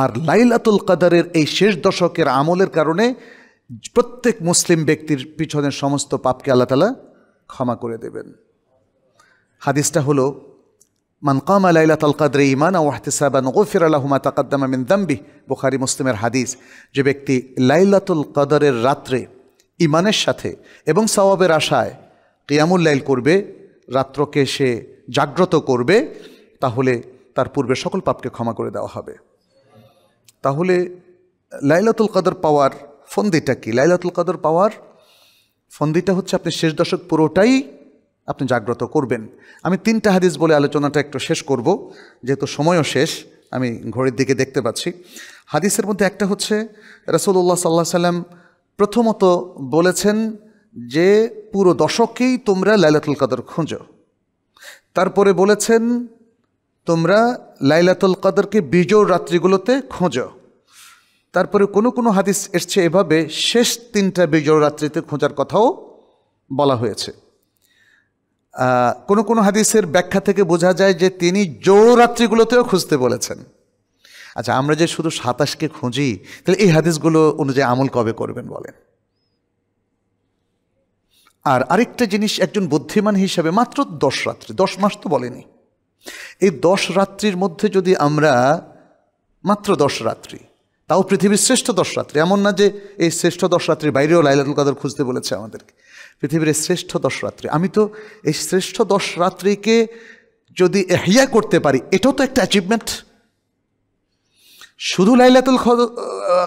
আর লাইলাতুল কাদারের এই শেষ দশকের আমলের কারণে প্রত্যেক মুসলিম ব্যক্তির পিছনের সমস্ত পাপকে আল্লাহ তালা ক্ষমা করে দেবেন হাদিসটা হলো মান কামা লাইলাত কাদরে ইমান ওয়াহতিসাবান গফির আল্লাহুমা তাকাদ্দামা মিন দাম্বি বোখারি মুসলিমের হাদিস যে ব্যক্তি লাইলাতুল কাদরের রাত্রে ইমানের সাথে এবং সওয়াবের আশায় লাইল করবে রাত্রকে সে জাগ্রত করবে তাহলে তার পূর্বে সকল পাপকে ক্ষমা করে দেওয়া হবে তাহলে লাইলাতুল কাদর পাওয়ার ফন্দিটা কি লাইলাতুল কাদর পাওয়ার ফন্দিটা হচ্ছে আপনি শেষ দশক পুরোটাই আপনি জাগ্রত করবেন আমি তিনটা হাদিস বলে আলোচনাটা একটু শেষ করব যেহেতু সময়ও শেষ আমি ঘড়ির দিকে দেখতে পাচ্ছি হাদিসের মধ্যে একটা হচ্ছে রসুল্লাহ সাল্লাহ সাল্লাম প্রথমত বলেছেন যে পুরো দশকেই তোমরা লাইলাতুল কাদর খুঁজো তারপরে বলেছেন তোমরা লাইলাতুল কাদরকে বিজোর রাত্রিগুলোতে খোঁজো তারপরে কোনো কোনো হাদিস এসছে এভাবে শেষ তিনটা বিজোর রাত্রিতে খোঁজার কথাও বলা হয়েছে কোনো কোনো হাদিসের ব্যাখ্যা থেকে বোঝা যায় যে তিনি জোর রাত্রিগুলোতেও খুঁজতে বলেছেন আচ্ছা আমরা যে শুধু সাতাশকে খুঁজি তাহলে এই হাদিসগুলো অনুযায়ী আমল কবে করবেন বলেন আর আরেকটা জিনিস একজন বুদ্ধিমান হিসাবে মাত্র দশ রাত্রি দশ মাস তো বলেনি এই দশ রাত্রির মধ্যে যদি আমরা মাত্র দশ রাত্রি তাও পৃথিবীর শ্রেষ্ঠ দশ রাত্রি এমন না যে এই শ্রেষ্ঠ দশ রাত্রির বাইরেও লাইলাতুল কাদার খুঁজতে বলেছে আমাদেরকে পৃথিবীর শ্রেষ্ঠ দশ রাত্রি আমি তো এই শ্রেষ্ঠ দশ রাত্রিকে যদি এহিয়া করতে পারি এটাও তো একটা অ্যাচিভমেন্ট শুধু লাইলাতুল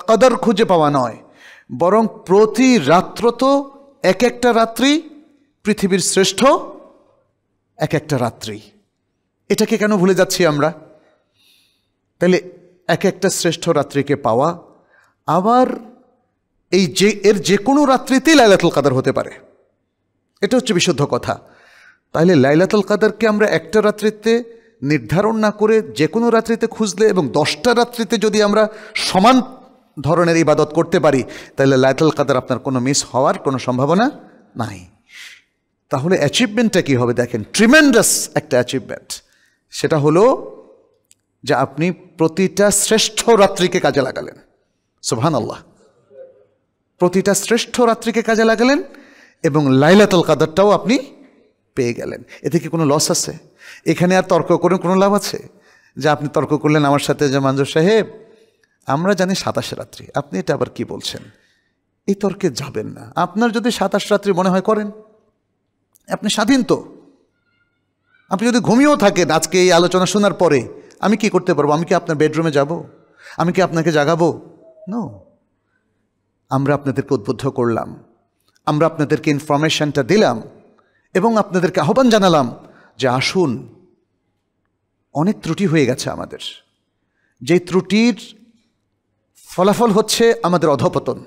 কদর খুঁজে পাওয়া নয় বরং প্রতি রাত্র তো এক একটা রাত্রি পৃথিবীর শ্রেষ্ঠ এক একটা রাত্রি এটাকে কেন ভুলে যাচ্ছি আমরা তাহলে এক একটা শ্রেষ্ঠ রাত্রিকে পাওয়া আবার এই যে এর যে কোনো রাত্রিতেই লাইলাতুল কাদার হতে পারে এটা হচ্ছে বিশুদ্ধ কথা তাহলে লাইলাতুল কাদারকে আমরা একটা রাত্রিতে নির্ধারণ না করে যে কোনো রাত্রিতে খুঁজলে এবং দশটা রাত্রিতে যদি আমরা সমান ধরনের ইবাদত করতে পারি তাহলে লাইটাল কাদার আপনার কোনো মিস হওয়ার কোনো সম্ভাবনা নাই তাহলে অ্যাচিভমেন্টটা কী হবে দেখেন ট্রিমেন্ডাস একটা অ্যাচিভমেন্ট সেটা হলো যে আপনি প্রতিটা শ্রেষ্ঠ রাত্রিকে কাজে লাগালেন সোহান আল্লাহ প্রতিটা শ্রেষ্ঠ রাত্রিকে কাজে লাগালেন এবং লাইলাতল কাদারটাও আপনি পেয়ে গেলেন এতে কি কোনো লস আছে এখানে আর তর্ক করে কোনো লাভ আছে যে আপনি তর্ক করলেন আমার সাথে যে মানজুর সাহেব আমরা জানি সাতাশে রাত্রি আপনি এটা আবার কি বলছেন এই তর্কে যাবেন না আপনার যদি সাতাশ রাত্রি মনে হয় করেন আপনি স্বাধীন তো আপনি যদি ঘুমিয়েও থাকেন আজকে এই আলোচনা শোনার পরে আমি কি করতে পারবো আমি কি আপনার বেডরুমে যাব আমি কি আপনাকে জাগাবো নো আমরা আপনাদেরকে উদ্বুদ্ধ করলাম আমরা আপনাদেরকে ইনফরমেশানটা দিলাম এবং আপনাদেরকে আহ্বান জানালাম যে আসুন অনেক ত্রুটি হয়ে গেছে আমাদের যে ত্রুটির ফলাফল হচ্ছে আমাদের অধপতন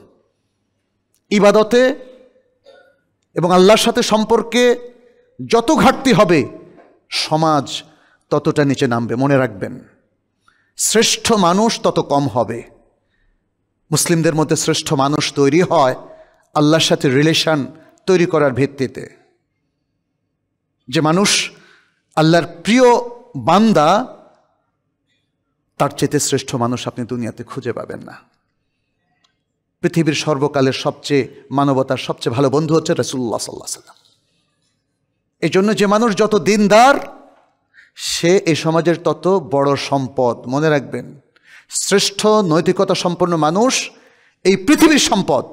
ইবাদতে এবং আল্লাহর সাথে সম্পর্কে যত ঘাটতি হবে সমাজ ততটা নিচে নামবে মনে রাখবেন শ্রেষ্ঠ মানুষ তত কম হবে মুসলিমদের মধ্যে শ্রেষ্ঠ মানুষ তৈরি হয় আল্লাহর সাথে রিলেশান তৈরি করার ভিত্তিতে যে মানুষ আল্লাহর প্রিয় বান্দা তার চেতে শ্রেষ্ঠ মানুষ আপনি দুনিয়াতে খুঁজে পাবেন না পৃথিবীর সর্বকালের সবচেয়ে মানবতার সবচেয়ে ভালো বন্ধু হচ্ছে রসুল্লাহ সাল্লাহ সাল্লাম এই জন্য যে মানুষ যত দিনদার সে এই সমাজের তত বড় সম্পদ মনে রাখবেন শ্রেষ্ঠ নৈতিকতা সম্পন্ন মানুষ এই পৃথিবীর সম্পদ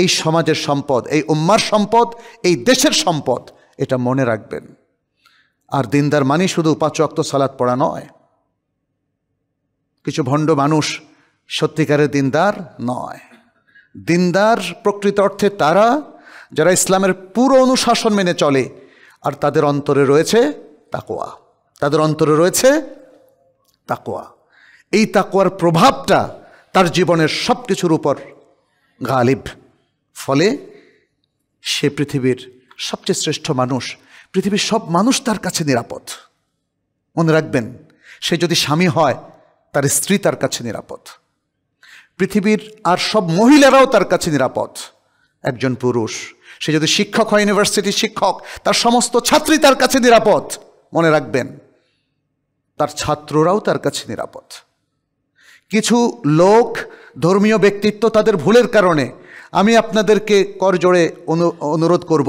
এই সমাজের সম্পদ এই উম্মার সম্পদ এই দেশের সম্পদ এটা মনে রাখবেন আর দিনদার মানি শুধু পাঁচ অক্ত সালাদ পড়া নয় কিছু ভণ্ড মানুষ সত্যিকারের দিনদার নয় দিনদার প্রকৃত অর্থে তারা যারা ইসলামের পুরো অনুশাসন মেনে চলে আর তাদের অন্তরে রয়েছে তাকোয়া তাদের অন্তরে রয়েছে তাকোয়া এই তাকোয়ার প্রভাবটা তার জীবনের সব কিছুর উপর গালিব ফলে সে পৃথিবীর সবচেয়ে শ্রেষ্ঠ মানুষ পৃথিবীর সব মানুষ তার কাছে নিরাপদ মনে রাখবেন সে যদি স্বামী হয় তার স্ত্রী তার কাছে নিরাপদ পৃথিবীর আর সব মহিলারাও তার কাছে নিরাপদ একজন পুরুষ সে যদি শিক্ষক হয় ইউনিভার্সিটির শিক্ষক তার সমস্ত ছাত্রী তার কাছে নিরাপদ মনে রাখবেন তার ছাত্ররাও তার কাছে নিরাপদ কিছু লোক ধর্মীয় ব্যক্তিত্ব তাদের ভুলের কারণে আমি আপনাদেরকে করজোড়ে অনুরোধ করব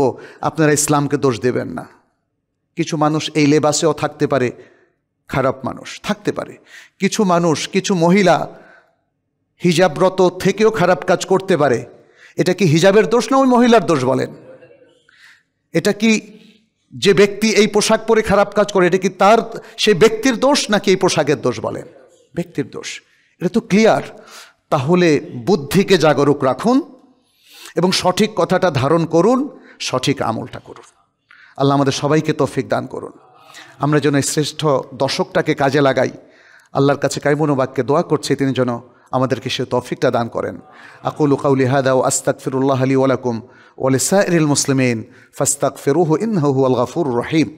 আপনারা ইসলামকে দোষ দেবেন না কিছু মানুষ এই লেবাসেও থাকতে পারে খারাপ মানুষ থাকতে পারে কিছু মানুষ কিছু মহিলা হিজাবরত থেকেও খারাপ কাজ করতে পারে এটা কি হিজাবের দোষ না ওই মহিলার দোষ বলেন এটা কি যে ব্যক্তি এই পোশাক পরে খারাপ কাজ করে এটা কি তার সেই ব্যক্তির দোষ নাকি এই পোশাকের দোষ বলেন ব্যক্তির দোষ এটা তো ক্লিয়ার তাহলে বুদ্ধিকে জাগরুক রাখুন এবং সঠিক কথাটা ধারণ করুন সঠিক আমলটা করুন আল্লাহ আমাদের সবাইকে তৌফিক দান করুন আমরা যেন শ্রেষ্ঠ দশকটাকে কাজে লাগাই আল্লাহর কাছে কাইমনো বাক্যে দোয়া করছি তিনি যেন আমাদেরকে সে তৌফিকটা দান করেন আকুল কাউলি হাদা ও আস্তাক ফিরুল্লাহ আলী ওয়ালাকুম ওয়ালিসাইল মুসলিমিন ফাস্তাক ফিরুহ ইনহু আল গাফুর রহিম